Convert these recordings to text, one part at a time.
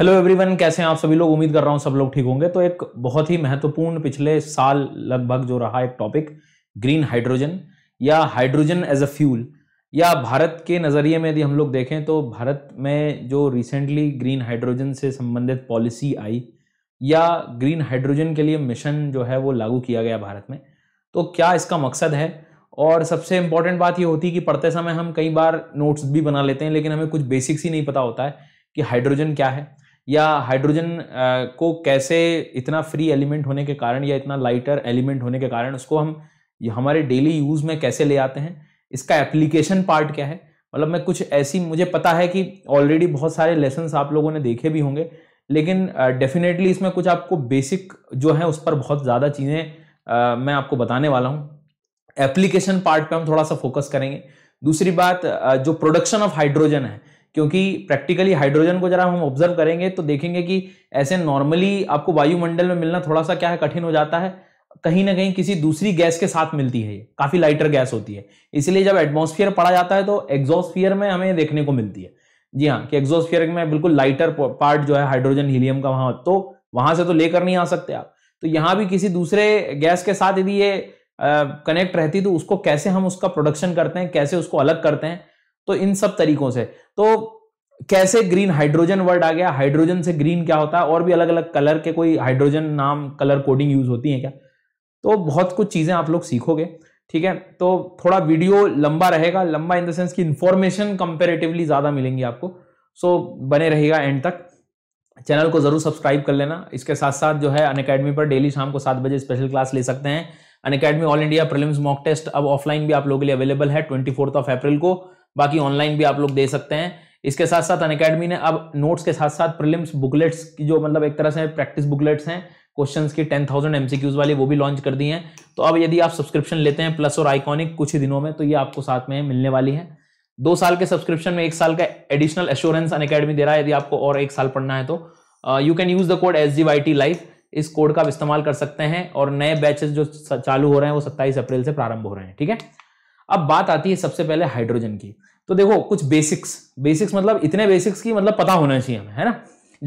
hello everyone कैसे हैं आप सभी लोग उम्मीद कर रहा हूं सब लोग ठीक होंगे तो एक बहुत ही महत्वपूर्ण पिछले साल लगभग जो रहा एक टॉपिक ग्रीन हाइड्रोजन या हाइड्रोजन एज अ फ्यूल या भारत के नज़रिए में यदि हम लोग देखें तो भारत में जो रिसेंटली ग्रीन हाइड्रोजन से संबंधित पॉलिसी आई या ग्रीन हाइड्रोजन के लिए मिशन जो है वो लागू किया गया भारत में तो क्या इसका मकसद है और सबसे इम्पॉर्टेंट बात ये होती है कि पढ़ते समय हम कई बार नोट्स भी बना लेते हैं लेकिन हमें कुछ बेसिक्स ही नहीं पता होता है कि हाइड्रोजन क्या है या हाइड्रोजन को कैसे इतना फ्री एलिमेंट होने के कारण या इतना लाइटर एलिमेंट होने के कारण उसको हम हमारे डेली यूज़ में कैसे ले आते हैं इसका एप्लीकेशन पार्ट क्या है मतलब मैं कुछ ऐसी मुझे पता है कि ऑलरेडी बहुत सारे लेसन्स आप लोगों ने देखे भी होंगे लेकिन डेफिनेटली इसमें कुछ आपको बेसिक जो है उस पर बहुत ज़्यादा चीज़ें मैं आपको बताने वाला हूँ एप्लीकेशन पार्ट पे हम थोड़ा सा फोकस करेंगे दूसरी बात जो प्रोडक्शन ऑफ हाइड्रोजन है क्योंकि प्रैक्टिकली हाइड्रोजन को जरा हम ऑब्जर्व करेंगे तो देखेंगे कि ऐसे नॉर्मली आपको वायुमंडल में मिलना थोड़ा सा क्या है कठिन हो जाता है कहीं ना कहीं किसी दूसरी गैस के साथ मिलती है काफी लाइटर गैस होती है इसलिए जब एटमोस्फियर पड़ा जाता है तो एग्जॉस्फियर में हमें देखने को मिलती है जी हाँ कि एग्जोस्फियर में बिल्कुल लाइटर पार्ट जो है हाइड्रोजन हीलियम का वहां तो वहां से तो लेकर नहीं आ सकते आप तो यहाँ भी किसी दूसरे गैस के साथ यदि ये कनेक्ट रहती तो उसको कैसे हम उसका प्रोडक्शन करते हैं कैसे उसको अलग करते हैं तो इन सब तरीकों से तो कैसे ग्रीन हाइड्रोजन वर्ड आ गया हाइड्रोजन से ग्रीन क्या होता है और भी अलग अलग कलर के कोई हाइड्रोजन नाम कलर कोडिंग यूज होती है क्या तो बहुत कुछ चीजें आप लोग सीखोगे ठीक है तो थोड़ा वीडियो लंबा रहेगा लंबा इन द सेंस की इंफॉर्मेशन कंपेरेटिवली ज्यादा मिलेंगी आपको सो बने रहेगा एंड तक चैनल को जरूर सब्सक्राइब कर लेना इसके साथ साथ जो है अनकेडमी पर डेली शाम को सात बजे स्पेशल क्लास ले सकते हैं Unacademy all India prelims mock test अब ऑफलाइन भी आप लोगों के लिए अवेलेबल है ट्वेंटी ऑफ अप्रैल को बाकी ऑनलाइन भी आप लोग दे सकते हैं इसके साथ साथ अन ने अब नोट्स के साथ साथ प्रिलिम्स बुकलेट्स की जो मतलब एक तरह से प्रैक्टिस बुकलेट्स हैं क्वेश्चन की टेन थाउजेंड एमसीक्यूज वाली वो भी लॉन्च कर दी हैं तो अब यदि आप सब्सक्रिप्शन लेते हैं प्लस और आइकॉनिक कुछ ही दिनों में तो ये आपको साथ में मिलने वाली है दो साल के सब्सक्रिप्शन में एक साल का एडिशनल एश्योरेंस अन अकेडमी दे रहा है यदि आपको और एक साल पढ़ना है तो you can use the code S G Y T life इस कोड का आप इस्तेमाल कर सकते हैं और नए बैचेस जो चालू हो रहे हैं वो सत्ताईस अप्रैल से प्रारंभ हो रहे हैं ठीक है अब बात आती है सबसे पहले हाइड्रोजन की तो देखो कुछ बेसिक्स बेसिक्स मतलब इतने बेसिक्स की मतलब पता होना चाहिए हमें है ना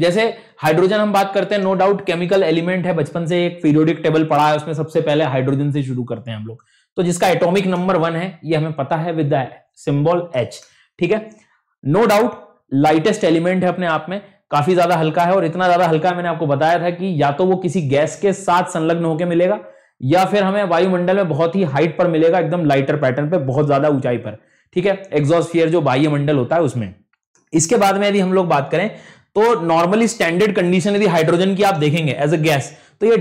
जैसे हाइड्रोजन हम बात करते हैं नो डाउट केमिकल एलिमेंट है बचपन से एक पीरियोडिक टेबल पढ़ा है उसमें सबसे पहले हाइड्रोजन से शुरू करते हैं हम लोग तो जिसका एटॉमिक नंबर वन है ये हमें पता है विद सिंबल एच ठीक है नो डाउट लाइटेस्ट एलिमेंट है अपने आप में काफी ज्यादा हल्का है और इतना ज्यादा हल्का मैंने आपको बताया था कि या तो वो किसी गैस के साथ संलग्न होकर मिलेगा या फिर हमें वायुमंडल में बहुत ही हाइट पर मिलेगा एकदम लाइटर पैटर्न पर बहुत ज्यादा ऊंचाई पर ठीक है एग्जॉस्फियर जो वायुमंडल होता है उसमें इसके बाद में यदि हम लोग बात करें तो नॉर्मली स्टैंडर्ड कंडीशन यदि हाइड्रोजन की आप देखेंगे एज अ गैस तो ये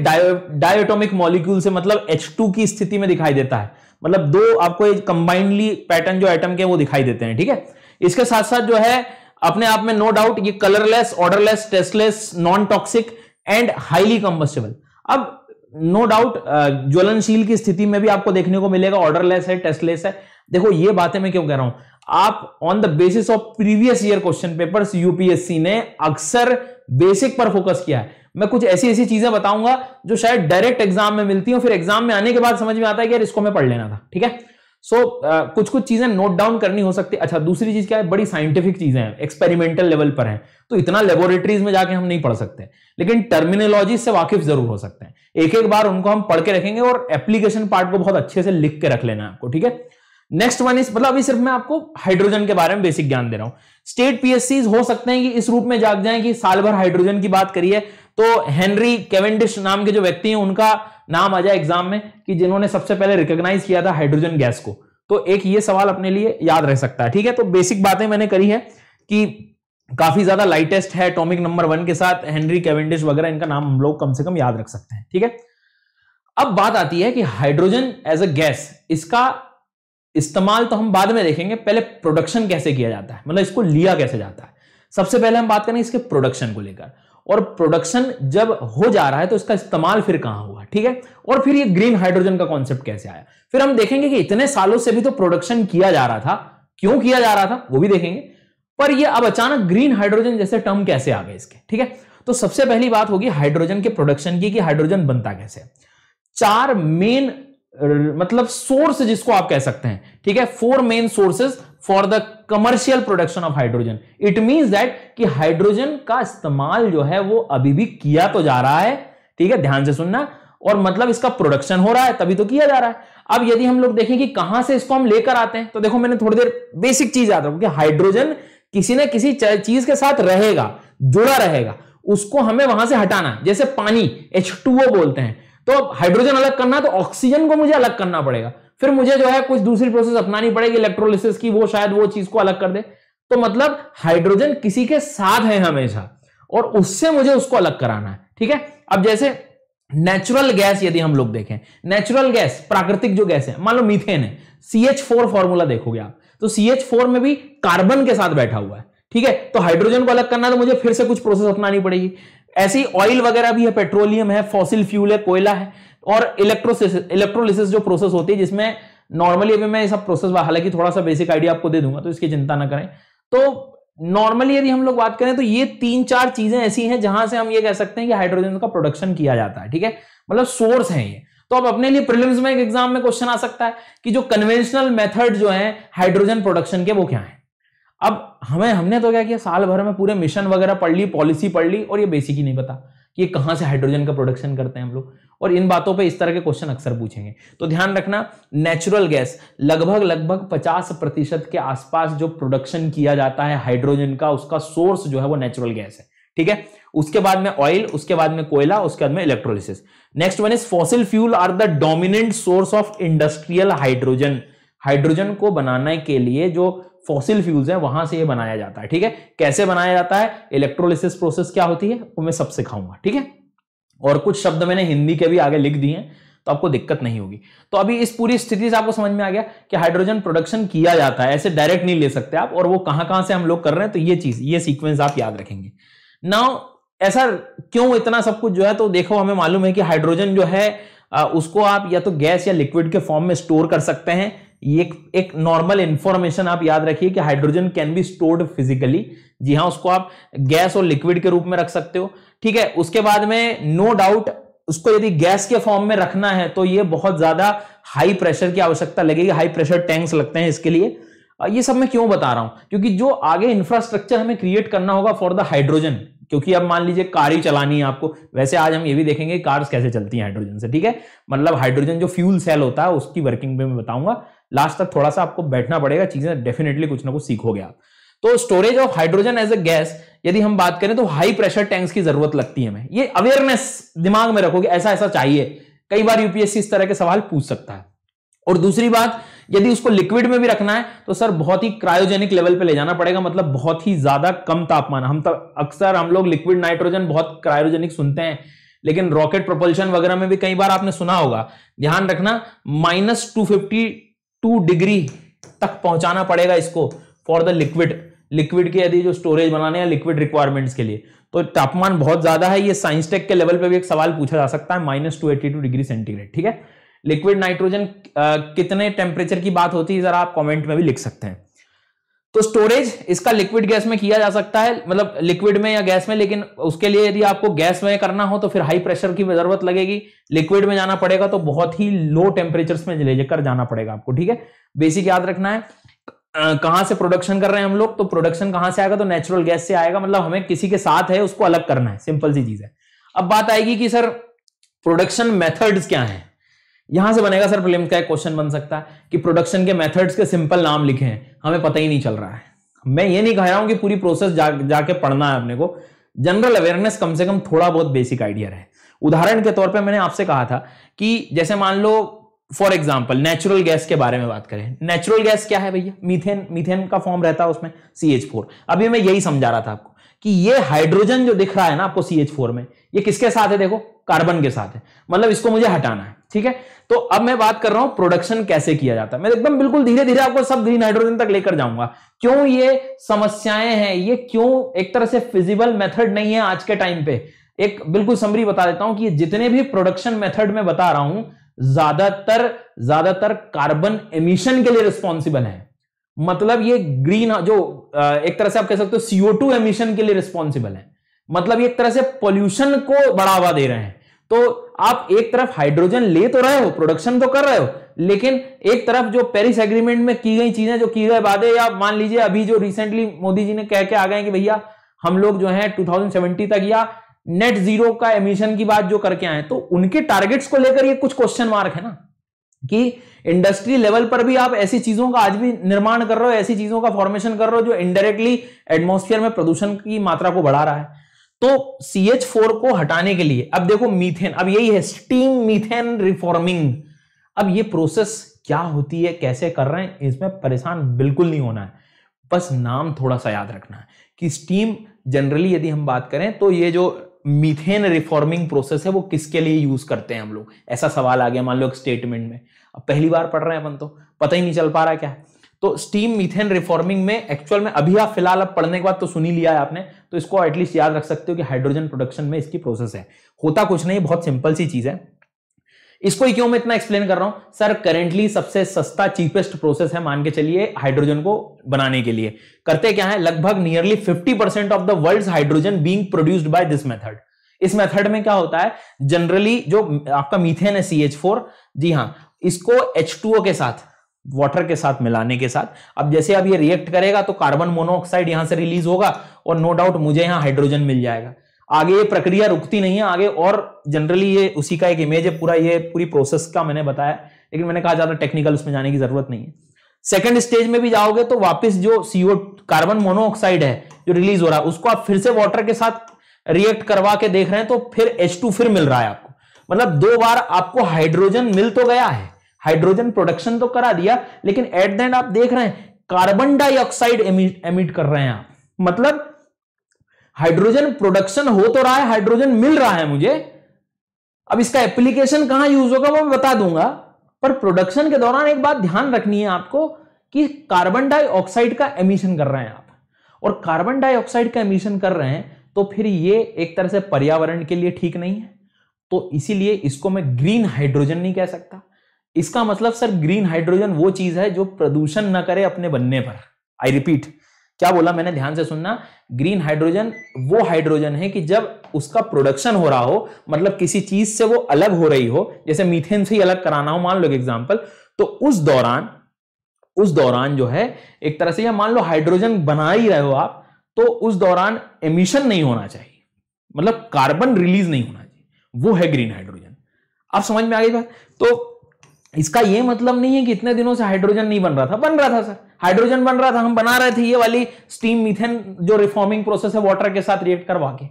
डायोटोमिक मॉलिक्यूल से मतलब H2 की स्थिति में दिखाई देता है मतलब दो आपको कंबाइंडली पैटर्न जो एटम के वो दिखाई देते हैं ठीक है इसके साथ साथ जो है अपने आप में नो no डाउट ये colourless odourless tasteless non toxic and highly combustible अब नो डाउट uh, ज्वलनशील की स्थिति में भी आपको देखने को मिलेगा ऑर्डरलेस है टेस्टलेस है देखो ये बातें मैं क्यों कह रहा हूं आप on the basis of previous year question papers UPSC ने अक्सर बेसिक पर फोकस किया है मैं कुछ ऐसी ऐसी चीजें बताऊंगा जो शायद डायरेक्ट एग्जाम में मिलती हूं फिर एग्जाम में आने के बाद समझ में आता है कि यार इसको मैं पढ़ लेना था ठीक है सो so, uh, कुछ कुछ चीजें नोट डाउन करनी हो सकती है अच्छा दूसरी चीज क्या है बड़ी साइंटिफिक चीजें हैं एक्सपेरिमेंटल लेवल पर हैं तो इतना लेबोरेटरीज में जाके हम नहीं पढ़ सकते लेकिन टर्मिनोलॉजी से वाकिफ जरूर हो सकते हैं एक एक बार उनको हम पढ़ के रखेंगे और एप्लीकेशन पार्ट को बहुत अच्छे से लिख के रख लेना है आपको ठीक है नेक्स्ट वन इज मतलब अभी सिर्फ मैं आपको हाइड्रोजन के बारे में बेसिक ज्ञान दे रहा हूं स्टेट पीएससी हो सकते हैं कि इस रूप में जाग जाए कि साल भर हाइड्रोजन की बात करिए तो हेनरी केवेंडिश नाम के जो व्यक्ति हैं उनका नाम आ जाए एग्जाम में कि जिन्होंने सबसे पहले रिकॉग्नाइज किया था हाइड्रोजन गैस को तो एक ये सवाल अपने लिए याद रह सकता है ठीक है तो बेसिक बातें मैंने करी है कि काफी ज्यादा लाइटेस्ट है टॉमिक नंबर वन के साथ हेनरी केवेंडिश वगैरह इनका नाम हम लोग कम से कम याद रख सकते हैं ठीक है अब बात आती है कि हाइड्रोजन एज अ गैस इसका इस्तेमाल तो हम बाद में देखेंगे पहले प्रोडक्शन कैसे किया जाता है मतलब इसको लिया कैसे जाता है सबसे पहले हम बात करेंगे इसके प्रोडक्शन को लेकर और प्रोडक्शन जब हो जा रहा है तो इसका इस्तेमाल फिर कहां हुआ ठीक है और फिर ये ग्रीन हाइड्रोजन का कॉन्सेप्ट कैसे आया फिर हम देखेंगे कि इतने सालों से भी तो प्रोडक्शन किया जा रहा था क्यों किया जा रहा था वो भी देखेंगे पर ये अब अचानक ग्रीन हाइड्रोजन जैसे टर्म कैसे आ गए इसके ठीक है तो सबसे पहली बात होगी हाइड्रोजन के प्रोडक्शन की कि हाइड्रोजन बनता कैसे चार मेन मतलब सोर्स जिसको आप कह सकते हैं ठीक है four main sources for the commercial production of hydrogen it means that कि हाइड्रोजन का इस्तेमाल जो है वो अभी भी किया तो जा रहा है ठीक है ध्यान से सुनना और मतलब इसका प्रोडक्शन हो रहा है तभी तो किया जा रहा है अब यदि हम लोग देखें कि कहां से इसको हम लेकर आते हैं तो देखो मैंने थोड़ी देर बेसिक चीज याद रखू कि हाइड्रोजन किसी ना किसी चीज के साथ रहेगा जुड़ा रहेगा उसको हमें वहां से हटाना जैसे पानी एच बोलते हैं तो हाइड्रोजन अलग करना है तो ऑक्सीजन को मुझे अलग करना पड़ेगा फिर मुझे जो है कुछ दूसरी प्रोसेस अपनानी पड़ेगी इलेक्ट्रोलिसिस की वो शायद वो चीज को अलग कर दे तो मतलब हाइड्रोजन किसी के साथ है हमेशा और उससे मुझे उसको अलग कराना है ठीक है अब जैसे नेचुरल गैस यदि हम लोग देखें नेचुरल गैस प्राकृतिक जो गैस है मान लो मीथेन है सी एच फोर फॉर्मूला देखोगे आप तो सी एच फोर में भी कार्बन के साथ बैठा हुआ है ठीक है तो हाइड्रोजन को अलग करना तो मुझे फिर से कुछ प्रोसेस अपनानी पड़ेगी ऐसे ही ऑयल वगैरह भी है पेट्रोलियम है फॉसिल फ्यूल है कोयला है और इलेक्ट्रोसिस इलेक्ट्रोलिसिस जो प्रोसेस होती है जिसमें नॉर्मली अभी मैं ये सब प्रोसेस हालांकि थोड़ा सा बेसिक आइडिया आपको दे दूंगा तो इसकी चिंता ना करें तो नॉर्मली यदि हम लोग बात करें तो ये तीन चार चीजें ऐसी हैं जहां से हम ये कह सकते हैं कि हाइड्रोजन का प्रोडक्शन किया जाता है ठीक है मतलब सोर्स है ये तो अब अपने लिए प्रिलिम्स में एग्जाम में क्वेश्चन आ सकता है कि जो कन्वेंशनल मेथड जो है हाइड्रोजन प्रोडक्शन के वो क्या है अब हमें हमने तो क्या किया साल भर में पूरे मिशन वगैरह पढ़ ली पॉलिसी पढ़ ली और ये बेसिक ही नहीं पता कि ये कहां से हाइड्रोजन का प्रोडक्शन करते हैं हम लोग और इन बातों पे इस तरह के क्वेश्चन अक्सर पूछेंगे तो ध्यान रखना नेचुरल गैस लगभग लगभग 50 प्रतिशत के आसपास जो प्रोडक्शन किया जाता है हाइड्रोजन का उसका सोर्स जो है वो नेचुरल गैस है ठीक है उसके बाद में ऑयल उसके बाद में कोयला उसके बाद में electrolysis next one is fossil fuel are the dominant source of industrial hydrogen hydrogen को बनाने के लिए जो फॉसिल फ्यूल्स हैं वहां से ये बनाया जाता है ठीक है कैसे बनाया जाता है इलेक्ट्रोलिसिस प्रोसेस क्या होती है वो मैं सब सिखाऊंगा ठीक है और कुछ शब्द मैंने हिंदी के भी आगे लिख दिए हैं तो आपको दिक्कत नहीं होगी तो अभी इस पूरी स्थिति से आपको समझ में आ गया कि हाइड्रोजन प्रोडक्शन किया जाता है ऐसे डायरेक्ट नहीं ले सकते आप और वो कहां कहां से हम लोग कर रहे हैं तो ये चीज ये सीक्वेंस आप याद रखेंगे नाउ ऐसा क्यों इतना सब कुछ जो है तो देखो हमें मालूम है कि हाइड्रोजन जो है उसको आप या तो गैस या लिक्विड के फॉर्म में स्टोर कर सकते हैं एक एक नॉर्मल इंफॉर्मेशन आप याद रखिए कि hydrogen can be stored physically जी हाँ उसको आप गैस और लिक्विड के रूप में रख सकते हो ठीक है उसके बाद में नो no डाउट उसको यदि गैस के फॉर्म में रखना है तो ये बहुत ज्यादा हाई प्रेशर की आवश्यकता लगेगी हाई प्रेशर टैंक्स लगते हैं इसके लिए ये सब मैं क्यों बता रहा हूं क्योंकि जो आगे इंफ्रास्ट्रक्चर हमें क्रिएट करना होगा फॉर द हाइड्रोजन क्योंकि अब मान लीजिए कार ही चलानी है आपको वैसे आज हम ये भी देखेंगे कार्स कैसे चलती हैं हाइड्रोजन से ठीक है मतलब हाइड्रोजन जो फ्यूल सेल होता है उसकी वर्किंग में मैं बताऊंगा लास्ट तक थोड़ा सा आपको बैठना पड़ेगा चीजें डेफिनेटली कुछ ना कुछ सीखोगे आप तो storage of hydrogen as a gas यदि हम बात करें तो हाई प्रेशर टैंक्स की जरूरत लगती है हमें ये अवेयरनेस दिमाग में रखो कि ऐसा ऐसा चाहिए कई बार यूपीएससी इस तरह के सवाल पूछ सकता है और दूसरी बात यदि उसको लिक्विड में भी रखना है तो सर बहुत ही क्रायोजेनिक लेवल पे ले जाना पड़ेगा मतलब बहुत ही ज्यादा कम तापमान हम तब तो अक्सर हम लोग लिक्विड नाइट्रोजन बहुत क्रायोजेनिक सुनते हैं लेकिन रॉकेट प्रोपल्शन वगैरह में भी कई बार आपने सुना होगा ध्यान रखना minus two fifty two degree तक पहुंचाना पड़ेगा इसको फॉर द लिक्विड लिक्विड के यदि जो स्टोरेज बनाने हैं लिक्विड रिक्वायरमेंट्स के लिए तो तापमान बहुत ज्यादा है ये साइंस टेक के लेवल पे भी एक सवाल पूछा जा सकता है minus two eighty two degree centigrade ठीक है लिक्विड नाइट्रोजन कितने टेम्परेचर की बात होती है जरा आप कमेंट में भी लिख सकते हैं तो स्टोरेज इसका लिक्विड गैस में किया जा सकता है मतलब लिक्विड में या गैस में लेकिन उसके लिए यदि आपको गैस में करना हो तो फिर हाई प्रेशर की जरूरत लगेगी लिक्विड में जाना पड़ेगा तो बहुत ही लो टेम्परेचर में लेकर जाना पड़ेगा आपको ठीक है बेसिक याद रखना है कहां से प्रोडक्शन कर रहे हैं हम लोग तो प्रोडक्शन कहां से आएगा तो नेचुरल गैस से आएगा मतलब हमें किसी के साथ है उसको अलग करना है सिंपल सी चीज है अब बात आएगी कि सर प्रोडक्शन मेथड्स क्या हैं यहां से बनेगा सर प्रिलिम्स का एक क्वेश्चन बन सकता है कि प्रोडक्शन के मेथड्स के सिंपल नाम लिखे हैं हमें पता ही नहीं चल रहा है मैं ये नहीं कह रहा हूं कि पूरी प्रोसेस जा, जाके पढ़ना है अपने को जनरल अवेयरनेस कम से कम थोड़ा बहुत बेसिक आइडिया रहे उदाहरण के तौर पर मैंने आपसे कहा था कि जैसे मान लो फॉर एग्जाम्पल नेचुरल गैस के बारे में बात करें नेचुरल गैस क्या है भैया मीथेन मीथेन का फॉर्म रहता है उसमें सी एच फोर अभी मैं यही समझा रहा था आपको कि ये हाइड्रोजन जो दिख रहा है ना आपको सी एच फोर में ये किसके साथ है देखो कार्बन के साथ है मतलब इसको मुझे हटाना है ठीक है तो अब मैं बात कर रहा हूं प्रोडक्शन कैसे किया जाता है मैं एकदम बिल्कुल धीरे धीरे आपको सब ग्रीन हाइड्रोजन तक लेकर जाऊंगा क्यों ये समस्याएं हैं ये क्यों एक तरह से फिजिबल मेथड नहीं है आज के टाइम पे एक बिल्कुल समरी बता देता हूं कि जितने भी प्रोडक्शन मेथड में बता रहा हूं ज्यादातर ज्यादातर कार्बन एमिशन के लिए रिस्पॉन्सिबल है मतलब ये ग्रीन जो एक तरह से आप कह सकते हो सीओ टू एमिशन के लिए रिस्पॉन्सिबल है मतलब एक तरह से पॉल्यूशन को बढ़ावा दे रहे हैं तो आप एक तरफ हाइड्रोजन ले तो रहे हो प्रोडक्शन तो कर रहे हो लेकिन एक तरफ जो पेरिस एग्रीमेंट में की गई चीजें जो की गई बातें या मान लीजिए अभी जो रिसेंटली मोदी जी ने कह के आ गए कि भैया हम लोग जो है 2070 तक या नेट जीरो का एमिशन की बात जो करके आए तो उनके टारगेट्स को लेकर ये कुछ क्वेश्चन मार्क है ना कि इंडस्ट्री लेवल पर भी आप ऐसी चीजों का आज भी निर्माण कर रहे हो ऐसी चीजों का फॉर्मेशन कर रहे हो जो इनडायरेक्टली एटमोस्फियर में प्रदूषण की मात्रा को बढ़ा रहा है तो सी एच फोर को हटाने के लिए अब देखो मीथेन अब यही है स्टीम मीथेन रिफॉर्मिंग अब ये प्रोसेस क्या होती है कैसे कर रहे हैं इसमें परेशान बिल्कुल नहीं होना है बस नाम थोड़ा सा याद रखना है कि स्टीम जनरली यदि हम बात करें तो ये जो मीथेन रिफॉर्मिंग प्रोसेस है वो किसके लिए यूज करते हैं हम लोग ऐसा सवाल आ गया मान लो एक स्टेटमेंट में अब पहली बार पढ़ रहे हैं अपन तो पता ही नहीं चल पा रहा क्या है तो स्टीम मीथेन रिफॉर्मिंग में एक्चुअल में अभी आप फिलहाल अब पढ़ने के बाद तो सुनी लिया है आपने तो इसको एटलीस्ट याद रख सकते हो कि हाइड्रोजन प्रोडक्शन में इसकी प्रोसेस है होता कुछ नहीं बहुत सिंपल सी चीज है इसको ही क्यों मैं इतना एक्सप्लेन कर रहा हूं सर करेंटली सबसे सस्ता चीपेस्ट प्रोसेस है मान के चलिए हाइड्रोजन को बनाने के लिए करते क्या है लगभग nearly 50 percent of the world hydrogen being produced by this method इस मेथड में क्या होता है जनरली जो आपका मीथेन है सी फोर जी हाँ इसको H2O के साथ वाटर के साथ मिलाने के साथ अब जैसे अब ये रिएक्ट करेगा तो कार्बन मोनोऑक्साइड यहां से रिलीज होगा और नो डाउट मुझे यहां हाइड्रोजन मिल जाएगा आगे ये प्रक्रिया रुकती नहीं है आगे और जनरली ये उसी का एक इमेज है पूरा ये पूरी प्रोसेस का मैंने बताया लेकिन मैंने कहा ज्यादा टेक्निकल उसमें जाने की जरूरत नहीं है सेकेंड स्टेज में भी जाओगे तो वापस जो सीओ कार्बन मोनोऑक्साइड है जो रिलीज हो रहा है उसको आप फिर से वाटर के साथ रिएक्ट करवा के देख रहे हैं तो फिर H2 फिर मिल रहा है आपको मतलब दो बार आपको हाइड्रोजन मिल तो गया है हाइड्रोजन प्रोडक्शन तो करा दिया लेकिन एट द एंड आप देख रहे हैं कार्बन डाइऑक्साइड एमिट कर रहे हैं आप मतलब हाइड्रोजन प्रोडक्शन हो तो रहा है हाइड्रोजन मिल रहा है मुझे अब इसका एप्लीकेशन कहां यूज होगा वो मैं बता दूंगा पर प्रोडक्शन के दौरान एक बात ध्यान रखनी है आपको कि कार्बन डाइऑक्साइड का एमिशन कर रहे हैं आप और कार्बन डाइऑक्साइड का एमिशन कर रहे हैं तो फिर ये एक तरह से पर्यावरण के लिए ठीक नहीं है तो इसीलिए इसको मैं ग्रीन हाइड्रोजन नहीं कह सकता इसका मतलब सर ग्रीन हाइड्रोजन वो चीज है जो प्रदूषण ना करे अपने बनने पर आई रिपीट क्या बोला मैंने ध्यान से सुनना ग्रीन हाइड्रोजन वो हाइड्रोजन है कि जब उसका प्रोडक्शन हो रहा हो मतलब किसी चीज से वो अलग हो रही हो जैसे मीथेन से ही अलग कराना हो मान लो एग्जाम्पल तो उस दौरान उस दौरान जो है एक तरह से या मान लो हाइड्रोजन बना ही रहे हो आप तो उस दौरान एमिशन नहीं होना चाहिए मतलब कार्बन रिलीज नहीं होना चाहिए वो है ग्रीन हाइड्रोजन आप समझ में आ गई बात तो इसका ये मतलब नहीं है कि इतने दिनों से हाइड्रोजन नहीं बन रहा था बन रहा था सर हाइड्रोजन बन रहा था हम बना रहे थे ये वाली स्टीम मीथेन जो रिफॉर्मिंग प्रोसेस है वाटर के साथ रिएक्ट करवा के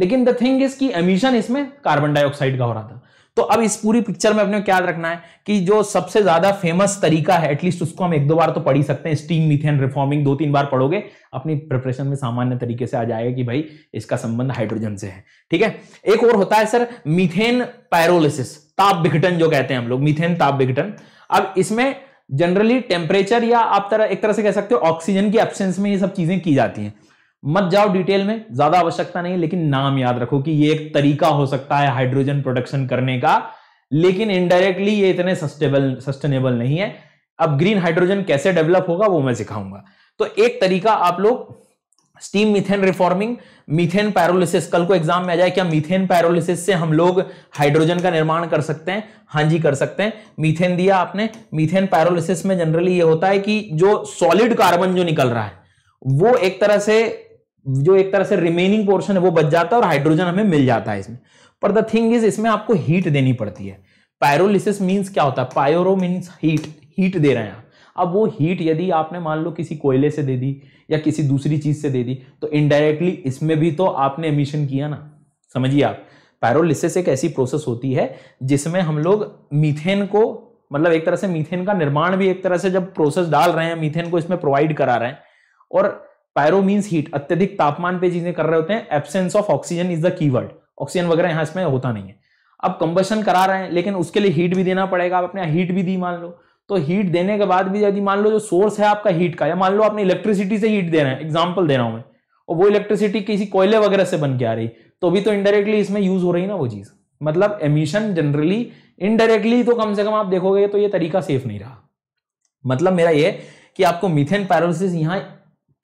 लेकिन द थिंग इज कि एमिशन इसमें कार्बन डाइऑक्साइड का हो रहा था तो अब इस पूरी पिक्चर में अपने क्या रखना है कि जो सबसे ज्यादा फेमस तरीका है एटलीस्ट उसको हम एक दो बार तो पढ़ ही सकते हैं स्टीम मीथेन रिफॉर्मिंग दो तीन बार पढ़ोगे अपनी प्रिपरेशन में सामान्य तरीके से आ जाएगा कि भाई इसका संबंध हाइड्रोजन से है ठीक है एक और होता है सर मीथेन पैरोलिस ताप विघटन जो कहते हैं हम लोग मीथेन ताप विघटन अब इसमें जनरली टेम्परेचर या आप तरह एक तरह से कह सकते हो ऑक्सीजन की एब्सेंस में ये सब चीजें की जाती हैं मत जाओ डिटेल में ज्यादा आवश्यकता नहीं लेकिन नाम याद रखो कि ये एक तरीका हो सकता है हाइड्रोजन प्रोडक्शन करने का लेकिन इनडायरेक्टली ये इतने सस्टेबल सस्टेनेबल नहीं है अब ग्रीन हाइड्रोजन कैसे डेवलप होगा वो मैं सिखाऊंगा तो एक तरीका आप लोग steam methane reforming methane pyrolysis कल को एग्जाम में आ जाए क्या मीथेन पैरोलिसिस से हम लोग हाइड्रोजन का निर्माण कर सकते हैं हाँ जी कर सकते हैं मीथेन दिया आपने मीथेन पैरोलिसिस में जनरली ये होता है कि जो सॉलिड कार्बन जो निकल रहा है वो एक तरह से जो एक तरह से रिमेनिंग पोर्शन है वो बच जाता है और हाइड्रोजन हमें मिल जाता है इसमें पर द थिंग इज इसमें आपको हीट देनी पड़ती है पैरोलिसिस मीन्स क्या होता है पायोरो मीन्स हीट हीट दे रहे हैं आप अब वो हीट यदि आपने मान लो किसी कोयले से दे दी या किसी दूसरी चीज़ से दे दी तो इनडायरेक्टली इसमें भी तो आपने एमिशन किया ना समझिए आप पैरोलिसिस एक ऐसी प्रोसेस होती है जिसमें हम लोग मीथेन को मतलब एक तरह से मीथेन का निर्माण भी एक तरह से जब प्रोसेस डाल रहे हैं मीथेन को इसमें प्रोवाइड करा रहे हैं और पैरो मीन्स हीट अत्यधिक तापमान पे चीजें कर रहे होते हैं absence of oxygen is the keyword oxygen वगैरह यहाँ इसमें होता नहीं है अब कंबशन करा रहे हैं लेकिन उसके लिए हीट भी देना पड़ेगा आप अपने हीट भी दी मान लो तो हीट देने के बाद भी यदि मान लो जो सोर्स है आपका हीट का या मान लो आपने इलेक्ट्रिसिटी से हीट दे रहे हैं एग्जाम्पल दे रहा हूं मैं और वो इलेक्ट्रिसिटी किसी कोयले वगैरह से बन के आ रही तो भी तो इनडायरेक्टली इसमें यूज हो रही ना वो चीज मतलब एमिशन जनरली इनडायरेक्टली तो कम से कम आप देखोगे तो ये तरीका सेफ नहीं रहा मतलब मेरा ये कि आपको मिथेन पैरोलिस यहाँ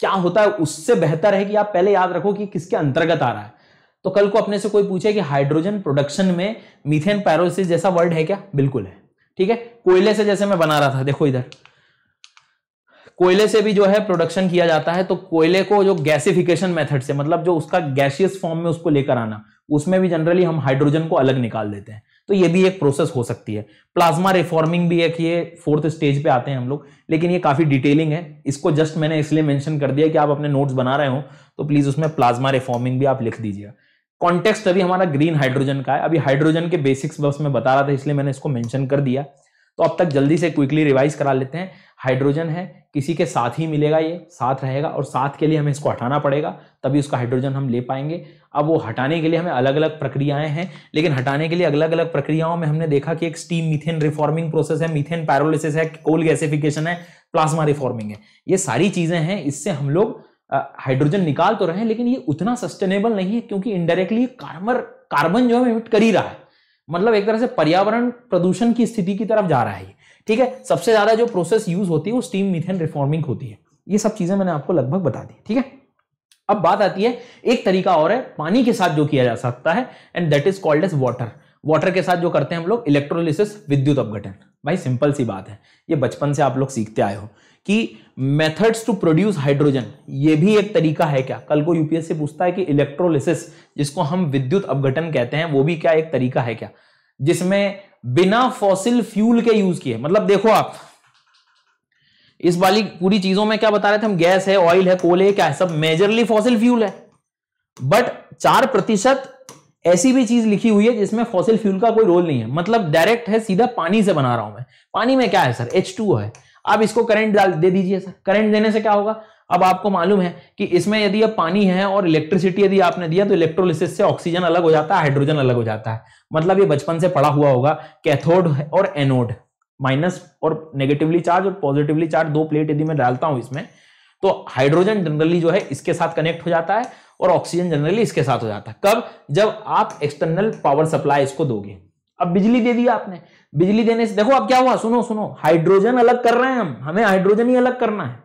क्या होता है उससे बेहतर है कि आप पहले याद रखो कि किसके अंतर्गत आ रहा है तो कल को अपने से कोई पूछे कि हाइड्रोजन प्रोडक्शन में मिथेन पैरोलिस जैसा वर्ड है क्या बिल्कुल है ठीक है कोयले से जैसे मैं बना रहा था देखो इधर कोयले से भी जो है प्रोडक्शन किया जाता है तो कोयले को जो गैसिफिकेशन मेथड से मतलब जो उसका गैसियस फॉर्म में उसको लेकर आना उसमें भी जनरली हम हाइड्रोजन को अलग निकाल देते हैं तो ये भी एक प्रोसेस हो सकती है प्लाज्मा रिफॉर्मिंग भी एक ये फोर्थ स्टेज पे आते हैं हम लोग लेकिन ये काफी डिटेलिंग है इसको जस्ट मैंने इसलिए मेंशन कर दिया कि आप अपने नोट्स बना रहे हो तो प्लीज उसमें प्लाज्मा रिफॉर्मिंग भी आप लिख दीजिएगा कॉन्टेक्स्ट अभी हमारा ग्रीन हाइड्रोजन का है अभी हाइड्रोजन के बेसिक्स बस में बता रहा था इसलिए मैंने इसको मेंशन कर दिया तो अब तक जल्दी से क्विकली रिवाइज करा लेते हैं हाइड्रोजन है किसी के साथ ही मिलेगा ये साथ रहेगा और साथ के लिए हमें इसको हटाना पड़ेगा तभी उसका हाइड्रोजन हम ले पाएंगे अब वो हटाने के लिए हमें अलग अलग प्रक्रियाएं हैं लेकिन हटाने के लिए अलग अलग प्रक्रियाओं में हमने देखा कि एक स्टीम मीथेन रिफॉर्मिंग प्रोसेस है मीथेन पैरोलिसिस है कोल गैसिफिकेशन है प्लाज्मा रिफॉर्मिंग है ये सारी चीज़ें हैं इससे हम लोग हाइड्रोजन निकाल तो रहे हैं लेकिन ये उतना सस्टेनेबल नहीं है क्योंकि इनडायरेक्टली कार्बन कार्बन जो है इमिट कर ही रहा है मतलब एक तरह से पर्यावरण प्रदूषण की स्थिति की तरफ जा रहा है ठीक है सबसे ज्यादा जो प्रोसेस यूज होती है वो स्टीम मिथेन रिफॉर्मिंग होती है ये सब चीजें मैंने आपको लगभग बता दी ठीक है अब बात आती है एक तरीका और है पानी के साथ जो किया जा सकता है and that is called as water water के साथ जो करते हैं हम लोग इलेक्ट्रोलिसिस विद्युत अपघटन भाई सिंपल सी बात है ये बचपन से आप लोग सीखते आए हो कि मेथड्स टू प्रोड्यूस हाइड्रोजन ये भी एक तरीका है क्या कल को यूपीएससी पूछता है कि इलेक्ट्रोलिसिस जिसको हम विद्युत अपघटन कहते हैं वो भी क्या एक तरीका है क्या जिसमें बिना फॉसिल फ्यूल के यूज किए मतलब देखो आप इस वाली पूरी चीजों में क्या बता रहे थे हम गैस है ऑयल है कोल है क्या है सब मेजरली फॉसिल फ्यूल है बट चार प्रतिशत ऐसी भी चीज लिखी हुई है जिसमें फॉसिल फ्यूल का कोई रोल नहीं है मतलब डायरेक्ट है सीधा पानी से बना रहा हूं मैं पानी में क्या है सर एच है अब इसको करंट डाल दे दीजिए सर करंट देने से क्या होगा अब आपको मालूम है कि इसमें यदि अब पानी है और इलेक्ट्रिसिटी यदि आपने दिया तो इलेक्ट्रोलिसिस से ऑक्सीजन अलग हो जाता है हाइड्रोजन अलग हो जाता है मतलब ये बचपन से पढ़ा हुआ होगा कैथोड और एनोड माइनस और नेगेटिवली चार्ज और पॉजिटिवली चार्ज दो प्लेट यदि मैं डालता हूं इसमें तो हाइड्रोजन जनरली जो है इसके साथ कनेक्ट हो जाता है और ऑक्सीजन जनरली इसके साथ हो जाता है कब जब आप एक्सटर्नल पावर सप्लाई इसको दोगे अब बिजली दे दी आपने बिजली देने से देखो अब क्या हुआ सुनो सुनो हाइड्रोजन अलग कर रहे हैं हम हमें हाइड्रोजन ही अलग करना है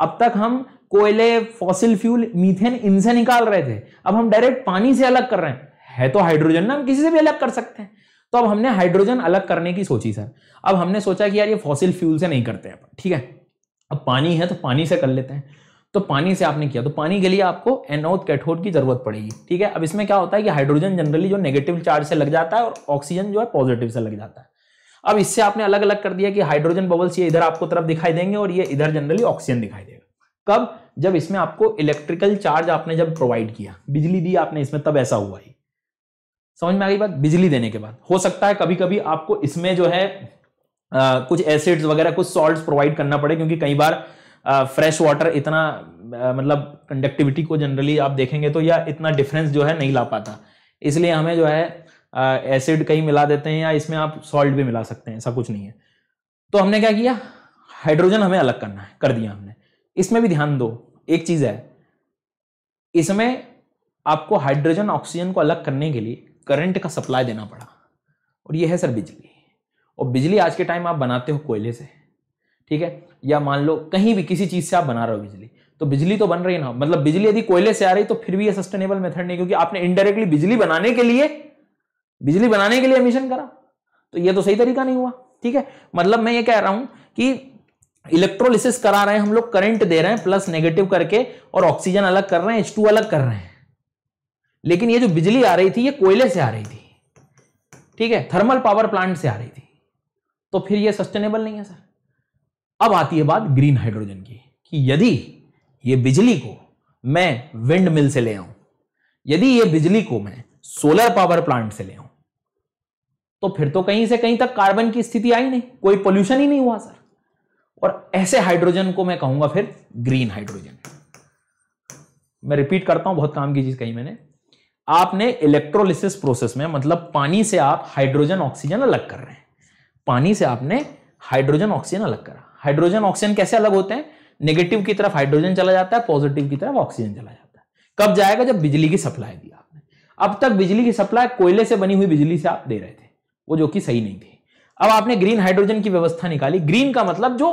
अब तक हम कोयले फॉसिल फ्यूल मीथेन इनसे निकाल रहे थे अब हम डायरेक्ट पानी से अलग कर रहे हैं है तो हाइड्रोजन ना हम किसी से भी अलग कर सकते हैं तो अब हमने हाइड्रोजन अलग करने की सोची सर अब हमने सोचा कि यार ये फॉसिल फ्यूल से नहीं करते हैं ठीक है अब पानी है तो पानी से कर लेते हैं तो पानी से आपने किया तो पानी के लिए आपको एनोथ कैथोड की जरूरत पड़ेगी ठीक है अब इसमें क्या होता है कि हाइड्रोजन जनरली जो नेगेटिव चार्ज से लग जाता है और ऑक्सीजन जो है पॉजिटिव से लग जाता है अब इससे आपने अलग अलग कर दिया कि हाइड्रोजन बबल्स ये इधर आपको तरफ दिखाई देंगे और ये इधर जनरली ऑक्सीजन दिखाई देगा कब जब इसमें आपको इलेक्ट्रिकल चार्ज आपने जब प्रोवाइड किया बिजली दी आपने इसमें तब ऐसा हुआ ही समझ में आ गई बात बिजली देने के बाद हो सकता है कभी कभी आपको इसमें जो है आ, कुछ एसिड्स वगैरह कुछ सॉल्ट प्रोवाइड करना पड़े क्योंकि कई बार फ्रेश वाटर इतना आ, मतलब कंडक्टिविटी को जनरली आप देखेंगे तो या इतना डिफरेंस जो है नहीं ला पाता इसलिए हमें जो है एसिड कहीं मिला देते हैं या इसमें आप सॉल्ट भी मिला सकते हैं ऐसा कुछ नहीं है तो हमने क्या किया हाइड्रोजन हमें अलग करना है कर दिया हमने इसमें भी ध्यान दो एक चीज़ है इसमें आपको हाइड्रोजन ऑक्सीजन को अलग करने के लिए करंट का सप्लाई देना पड़ा और यह है सर बिजली और बिजली आज के टाइम आप बनाते हो कोयले से ठीक है या मान लो कहीं भी किसी चीज़ से आप बना रहे हो बिजली तो बिजली तो बन रही ना मतलब बिजली यदि कोयले से आ रही तो फिर भी ये सस्टेनेबल मेथड नहीं क्योंकि आपने इनडायरेक्टली बिजली बनाने के लिए बिजली बनाने के लिए एमिशन करा तो ये तो सही तरीका नहीं हुआ ठीक है मतलब मैं ये कह रहा हूं कि इलेक्ट्रोलिसिस करा रहे हैं हम लोग करंट दे रहे हैं प्लस नेगेटिव करके और ऑक्सीजन अलग कर रहे हैं एच अलग कर रहे हैं लेकिन ये जो बिजली आ रही थी ये कोयले से आ रही थी ठीक है थर्मल पावर प्लांट से आ रही थी तो फिर ये सस्टेनेबल नहीं है सर अब आती है बात ग्रीन हाइड्रोजन की कि यदि ये बिजली को मैं विंड मिल से ले आऊं यदि ये बिजली को मैं सोलर पावर प्लांट से ले आऊं तो फिर तो कहीं से कहीं तक कार्बन की स्थिति आई नहीं कोई पोल्यूशन ही नहीं हुआ सर और ऐसे हाइड्रोजन को मैं कहूंगा फिर ग्रीन हाइड्रोजन मैं रिपीट करता हूं बहुत काम की चीज कही मैंने आपने इलेक्ट्रोलिसिस प्रोसेस में मतलब पानी से आप हाइड्रोजन ऑक्सीजन अलग कर रहे हैं पानी से आपने हाइड्रोजन ऑक्सीजन अलग करा हाइड्रोजन ऑक्सीजन कैसे अलग होते हैं नेगेटिव की तरफ हाइड्रोजन चला जाता है पॉजिटिव की तरफ ऑक्सीजन चला जाता है कब जाएगा जब बिजली की सप्लाई दी आपने अब तक बिजली की सप्लाई कोयले से बनी हुई बिजली से आप दे रहे थे वो जो कि सही नहीं थी अब आपने ग्रीन हाइड्रोजन की व्यवस्था निकाली ग्रीन का मतलब जो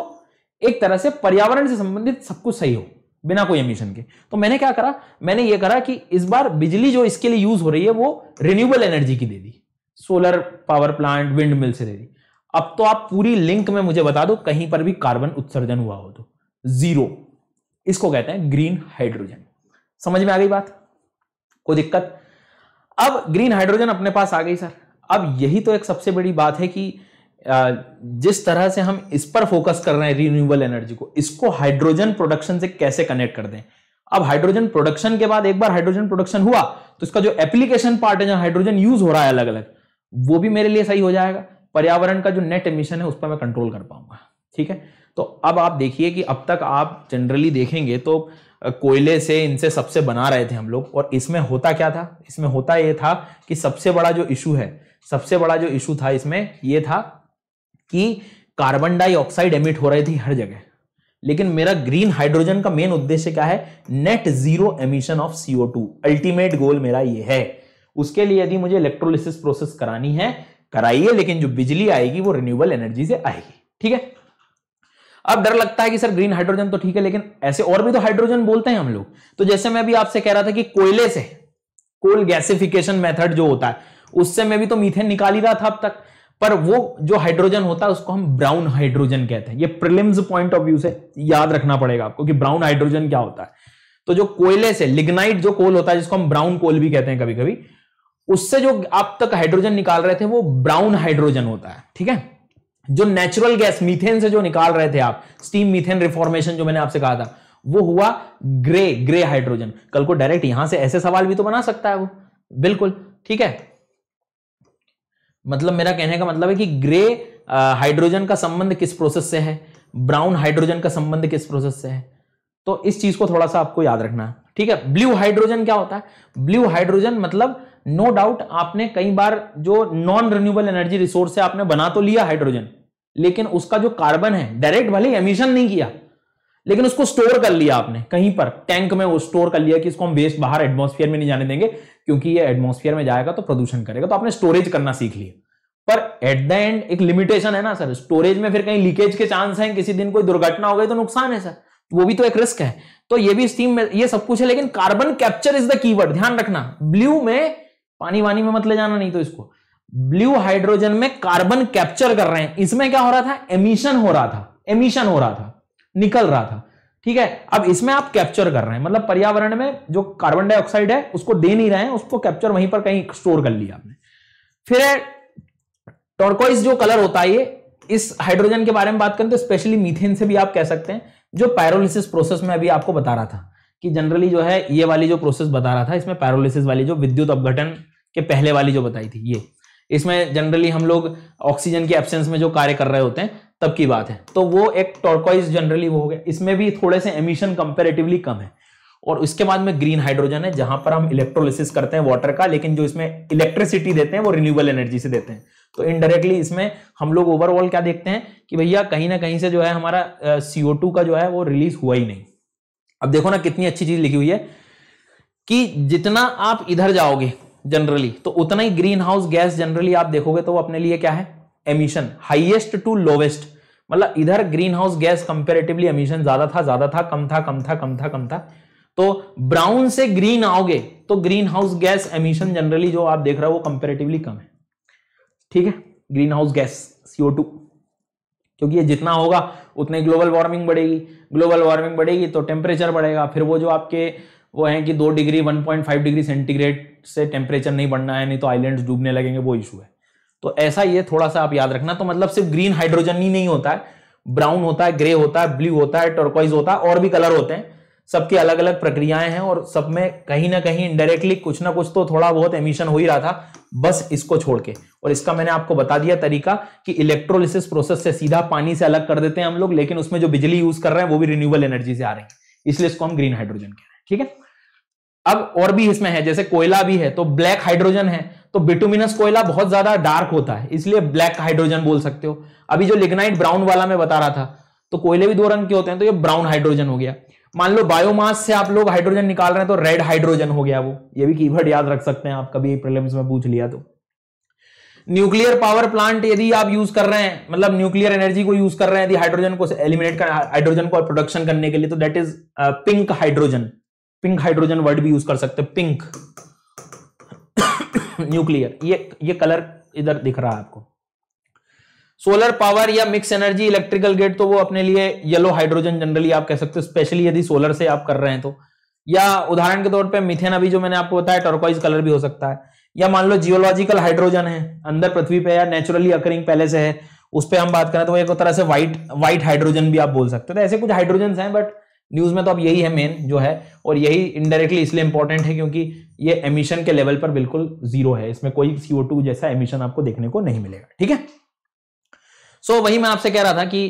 एक तरह से पर्यावरण से संबंधित सब कुछ सही हो बिना कोई एमिशन के तो मैंने क्या करा मैंने ये करा कि इस बार बिजली जो इसके लिए यूज हो रही है वो रिन्यूएबल एनर्जी की दे दी solar power plant wind mill से दे दी अब तो आप पूरी लिंक में मुझे बता दो कहीं पर भी कार्बन उत्सर्जन हुआ हो तो जीरो इसको कहते हैं ग्रीन हाइड्रोजन समझ में आ गई बात कोई दिक्कत अब ग्रीन हाइड्रोजन अपने पास आ गई सर अब यही तो एक सबसे बड़ी बात है कि जिस तरह से हम इस पर फोकस कर रहे हैं रिन्यूएबल एनर्जी को इसको हाइड्रोजन प्रोडक्शन से कैसे कनेक्ट कर दें अब हाइड्रोजन प्रोडक्शन के बाद एक बार हाइड्रोजन प्रोडक्शन हुआ तो इसका जो एप्लीकेशन पार्ट है जहां हाइड्रोजन यूज हो रहा है अलग अलग वो भी मेरे लिए सही हो जाएगा पर्यावरण का जो नेट एमिशन है उस पर मैं कंट्रोल कर पाऊंगा ठीक है तो अब आप देखिए कि अब तक आप जनरली देखेंगे तो कोयले से इनसे सबसे बना रहे थे हम लोग और इसमें होता क्या था इसमें होता यह था कि सबसे बड़ा जो इशू है सबसे बड़ा जो इशू था इसमें यह था कि कार्बन डाइऑक्साइड एमिट हो रही थी हर जगह लेकिन मेरा ग्रीन हाइड्रोजन का मेन उद्देश्य क्या है net zero emission of CO two ultimate goal मेरा ये है उसके लिए यदि मुझे इलेक्ट्रोलिसिस प्रोसेस करानी है कराइए लेकिन जो बिजली आएगी वो रिन्यूएबल एनर्जी से आएगी ठीक है अब डर लगता है कि सर ग्रीन हाइड्रोजन तो ठीक है लेकिन ऐसे और भी तो हाइड्रोजन बोलते हैं हम लोग तो जैसे मैं भी आपसे कह रहा था कि कोयले से कोल गैसिफिकेशन मेथड जो होता है उससे में भी तो मीथेन निकाल ही रहा था अब तक पर वो जो हाइड्रोजन होता है उसको हम ब्राउन हाइड्रोजन कहते हैं ये प्रिलिम्स पॉइंट ऑफ व्यू से याद रखना पड़ेगा आपको कि ब्राउन हाइड्रोजन क्या होता है तो जो कोयले से लिग्नाइट जो कोल होता है जिसको हम ब्राउन कोल भी कहते हैं कभी कभी उससे जो आप तक हाइड्रोजन निकाल रहे थे वो ब्राउन हाइड्रोजन होता है ठीक है जो नेचुरल गैस मीथेन से जो निकाल रहे थे आप स्टीम मीथेन रिफॉर्मेशन जो मैंने आपसे कहा था वो हुआ ग्रे ग्रे हाइड्रोजन कल को डायरेक्ट यहां से ऐसे सवाल भी तो बना सकता है वो बिल्कुल ठीक है मतलब मेरा कहने का मतलब है कि ग्रे हाइड्रोजन का संबंध किस प्रोसेस से है ब्राउन हाइड्रोजन का संबंध किस प्रोसेस से है तो इस चीज को थोड़ा सा आपको याद रखना है ठीक है ब्लू हाइड्रोजन क्या होता है ब्लू हाइड्रोजन मतलब नो no डाउट आपने कई बार जो नॉन रिन्यूएबल एनर्जी रिसोर्स है आपने बना तो लिया हाइड्रोजन लेकिन उसका जो कार्बन है डायरेक्ट भले एमिशन नहीं किया लेकिन उसको स्टोर कर लिया आपने कहीं पर टैंक में वो स्टोर कर लिया कि इसको हम वेस्ट बाहर एटमोस्फियर में नहीं जाने देंगे क्योंकि ये एटमोस्फियर में जाएगा तो प्रदूषण करेगा तो आपने स्टोरेज करना सीख लिया पर एट द एंड एक लिमिटेशन है ना सर स्टोरेज में फिर कहीं लीकेज के चांस हैं किसी दिन कोई दुर्घटना हो गई तो नुकसान है सर वो भी तो एक रिस्क है तो ये भी स्टीम में ये सब कुछ है लेकिन carbon capture is the keyword ध्यान रखना ब्लू में पानी वानी में मत ले जाना नहीं तो इसको ब्लू हाइड्रोजन में कार्बन कैप्चर कर रहे हैं इसमें क्या हो रहा था एमिशन हो रहा था एमिशन हो रहा था निकल रहा था ठीक है अब इसमें आप कैप्चर कर रहे हैं मतलब पर्यावरण में जो कार्बन डाइऑक्साइड है उसको दे नहीं रहे हैं उसको कैप्चर वहीं पर कहीं स्टोर कर लिया आपने फिर टॉर्कोइज जो कलर होता है ये इस हाइड्रोजन के बारे में बात करें तो स्पेशली मीथेन से भी आप कह सकते हैं जो पैरोलिसिस प्रोसेस में अभी आपको बता रहा था कि जनरली जो है ये वाली जो प्रोसेस बता रहा था इसमें पैरोलिसिस वाली जो विद्युत अपघटन के पहले वाली जो बताई थी ये इसमें जनरली हम लोग ऑक्सीजन के एब्सेंस में जो कार्य कर रहे होते हैं तब की बात है तो वो एक टॉर्कॉइज जनरली वो हो गया इसमें भी थोड़े से एमिशन कंपेरेटिवली कम है और उसके बाद में ग्रीन हाइड्रोजन है जहां पर हम इलेक्ट्रोलिसिस करते हैं वाटर का लेकिन जो इसमें इलेक्ट्रिसिटी देते हैं वो रिन्यूएबल एनर्जी से देते हैं तो इनडायरेक्टली इसमें हम लोग ओवरऑल क्या देखते हैं कि भैया कहीं ना कहीं से जो है हमारा सीओ uh, का जो है वो रिलीज हुआ ही नहीं अब देखो ना कितनी अच्छी चीज लिखी हुई है कि जितना आप इधर जाओगे जनरली तो उतना ही ग्रीन हाउस गैस जनरली आप देखोगे तो वो अपने लिए क्या है एमिशन हाइएस्ट टू लोवेस्ट मतलब इधर greenhouse gas comparatively emission ज्यादा था ज्यादा था कम था कम था कम था कम था तो ब्राउन से ग्रीन आओगे तो greenhouse gas emission generally जो आप देख रहे हो वो कंपेरेटिवली कम है ठीक है greenhouse gas CO two क्योंकि ये जितना होगा उतने ग्लोबल वार्मिंग बढ़ेगी ग्लोबल वार्मिंग बढ़ेगी तो टेम्परेचर बढ़ेगा फिर वो जो आपके वो है कि दो डिग्री 1.5 डिग्री सेंटीग्रेड से टेम्परेचर नहीं बढ़ना है नहीं तो आइलैंड्स डूबने लगेंगे वो इशू है तो ऐसा ये थोड़ा सा आप याद रखना तो मतलब सिर्फ ग्रीन हाइड्रोजन ही नहीं होता है ब्राउन होता है ग्रे होता है ब्लू होता है टर्कवाइज होता है और भी कलर होते हैं सबके अलग अलग प्रक्रियाएं हैं और सब में कहीं ना कहीं इंडायरेक्टली कुछ ना कुछ तो थोड़ा बहुत एमिशन हो ही रहा था बस इसको छोड़ के और इसका मैंने आपको बता दिया तरीका कि इलेक्ट्रोलिसिस प्रोसेस से सीधा पानी से अलग कर देते हैं हम लोग लेकिन उसमें जो बिजली यूज कर रहे हैं वो भी रिन्यूएबल एनर्जी से आ रही है इसलिए इसको हम ग्रीन हाइड्रोजन कह रहे हैं ठीक है अब और भी इसमें है जैसे कोयला भी है तो ब्लैक हाइड्रोजन है तो बिटुमिनस कोयला बहुत ज्यादा डार्क होता है इसलिए ब्लैक हाइड्रोजन बोल सकते हो अभी जो लिग्नाइट ब्राउन वाला मैं बता रहा था तो कोयले भी दो रंग के होते हैं तो ये ब्राउन हाइड्रोजन हो गया मान लो बायोमास से आप लोग हाइड्रोजन निकाल रहे हैं तो रेड हाइड्रोजन हो गया वो ये भी कीवर्ड याद रख सकते हैं आप कभी प्रॉब्लम में पूछ लिया तो न्यूक्लियर पावर प्लांट यदि आप यूज कर रहे हैं मतलब न्यूक्लियर एनर्जी को यूज कर रहे हैं यदि हाइड्रोजन को एलिमिनेट कर हाइड्रोजन को प्रोडक्शन करने के लिए तो that is pink hydrogen pink hydrogen word भी यूज कर सकते हैं पिंक न्यूक्लियर ये ये कलर इधर दिख रहा है आपको सोलर पावर या मिक्स एनर्जी इलेक्ट्रिकल गेट तो वो अपने लिए येलो हाइड्रोजन जनरली आप कह सकते हो स्पेशली यदि सोलर से आप कर रहे हैं तो या उदाहरण के तौर पे मिथेन अभी जो मैंने आपको बताया टर्कोइज कलर भी हो सकता है या मान लो जियोलॉजिकल हाइड्रोजन है अंदर पृथ्वी पे या नेचुरली अकरिंग पहले से है उस पर हम बात करें तो एक तरह से व्हाइट व्हाइट हाइड्रोजन भी आप बोल सकते हो तो ऐसे कुछ हाइड्रोजन है बट न्यूज़ में तो अब यही है मेन जो है और यही इनडायरेक्टली इसलिए इंपॉर्टेंट है क्योंकि ये एमिशन के लेवल पर बिल्कुल जीरो है इसमें कोई सीओ जैसा एमिशन आपको देखने को नहीं मिलेगा ठीक है सो so, वही मैं आपसे कह रहा था कि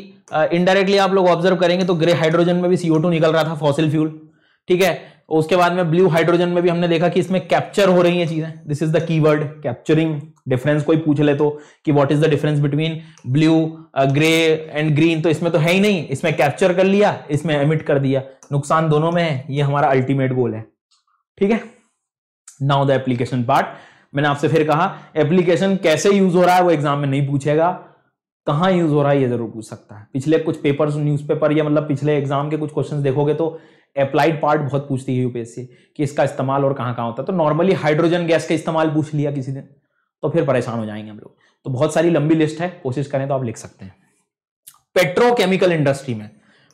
इनडायरेक्टली uh, आप लोग ऑब्जर्व करेंगे तो ग्रे हाइड्रोजन में भी सीओ निकल रहा था फॉसिल फ्यूल ठीक है उसके बाद में ब्लू हाइड्रोजन में भी हमने देखा कि इसमें कैप्चर हो रही है चीजें this is the keyword capturing difference कोई पूछ ले तो कि what is the difference between blue grey and green तो इसमें तो है ही नहीं इसमें कैप्चर कर लिया इसमें एमिट कर दिया नुकसान दोनों में है ये हमारा अल्टीमेट गोल है ठीक है नाउ द एप्लीकेशन पार्ट मैंने आपसे फिर कहा एप्लीकेशन कैसे यूज हो रहा है वो एग्जाम में नहीं पूछेगा कहाँ यूज हो रहा है ये जरूर पूछ सकता है पिछले कुछ पेपर्स न्यूज़पेपर या मतलब पिछले एग्जाम के कुछ क्वेश्चंस देखोगे तो अप्लाइड पार्ट बहुत पूछती है यूपीएससी कि इसका इस्तेमाल और कहाँ कहाँ होता है तो नॉर्मली हाइड्रोजन गैस का इस्तेमाल पूछ लिया किसी दिन तो फिर परेशान हो जाएंगे हम लोग तो बहुत सारी लंबी लिस्ट है कोशिश करें तो आप लिख सकते हैं पेट्रोकेमिकल इंडस्ट्री में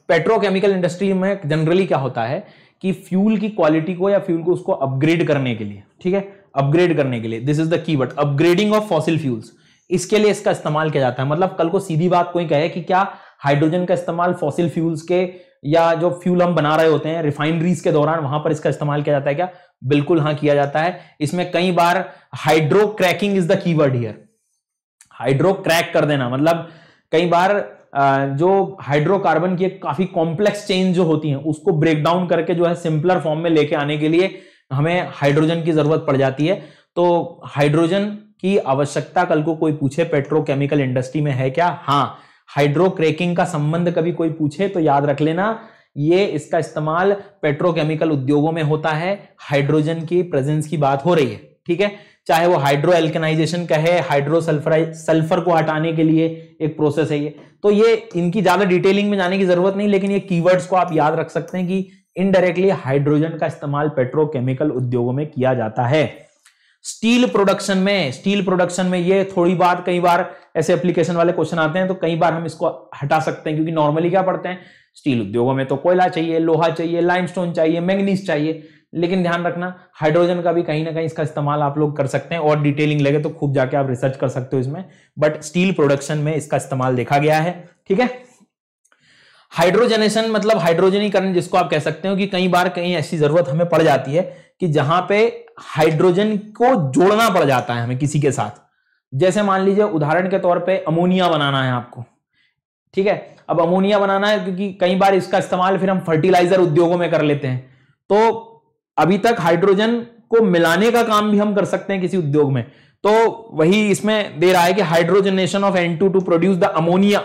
पेट्रोकेमिकल इंडस्ट्री में जनरली क्या होता है कि फ्यूल की क्वालिटी को या फ्यूल को उसको अपग्रेड करने के लिए ठीक है अपग्रेड करने के लिए this is the keyword upgrading of fossil fuels इसके लिए इसका इस्तेमाल किया जाता है मतलब कल को सीधी बात कोई कहे कि क्या हाइड्रोजन का इस्तेमाल फॉसिल फ्यूल्स के या जो फ्यूल हम बना रहे होते हैं रिफाइनरीज के दौरान वहां पर इसका इस्तेमाल किया जाता है क्या बिल्कुल हाँ किया जाता है इसमें कई बार hydrocracking is the keyword here hydrocrack कर देना मतलब कई बार जो हाइड्रोकार्बन की एक काफी कॉम्प्लेक्स चेन जो होती है उसको ब्रेक डाउन करके जो है सिंपलर फॉर्म में लेके आने के लिए हमें हाइड्रोजन की जरूरत पड़ जाती है तो हाइड्रोजन की आवश्यकता कल को कोई पूछे पेट्रोकेमिकल इंडस्ट्री में है क्या हाँ हाइड्रोक्रेकिंग का संबंध कभी कोई पूछे तो याद रख लेना ये इसका इस्तेमाल पेट्रोकेमिकल उद्योगों में होता है हाइड्रोजन की प्रेजेंस की बात हो रही है ठीक है चाहे वो हाइड्रो एल्कनाइजेशन कहे है हाइड्रो सल्फर को हटाने के लिए एक प्रोसेस है ये तो ये इनकी ज्यादा डिटेलिंग में जाने की जरूरत नहीं लेकिन ये कीवर्ड्स को आप याद रख सकते हैं कि इनडायरेक्टली हाइड्रोजन का इस्तेमाल पेट्रोकेमिकल उद्योगों में किया जाता है स्टील प्रोडक्शन में स्टील प्रोडक्शन में ये थोड़ी बात कई बार ऐसे एप्लीकेशन वाले क्वेश्चन आते हैं तो कई बार हम इसको हटा सकते हैं क्योंकि नॉर्मली क्या पढ़ते हैं स्टील उद्योगों में तो कोयला चाहिए लोहा चाहिए लाइमस्टोन चाहिए मैंगनीस चाहिए लेकिन ध्यान रखना हाइड्रोजन का भी कहीं ना कहीं इसका इस्तेमाल आप लोग कर सकते हैं और डिटेलिंग लगे तो खूब जाके आप रिसर्च कर सकते हो इसमें बट स्टील प्रोडक्शन में इसका इस्तेमाल देखा गया है ठीक है हाइड्रोजनेशन मतलब हाइड्रोजनीकरण जिसको आप कह सकते हो कि कई बार कहीं ऐसी जरूरत हमें पड़ जाती है कि जहां पे हाइड्रोजन को जोड़ना पड़ जाता है हमें किसी के साथ जैसे मान लीजिए उदाहरण के तौर पे अमोनिया बनाना है आपको ठीक है अब अमोनिया बनाना है क्योंकि कई बार इसका इस्तेमाल फिर हम फर्टिलाइजर उद्योगों में कर लेते हैं तो अभी तक हाइड्रोजन को मिलाने का काम भी हम कर सकते हैं किसी उद्योग में तो वही इसमें दे रहा है कि hydrogenation of N to produce the ammonia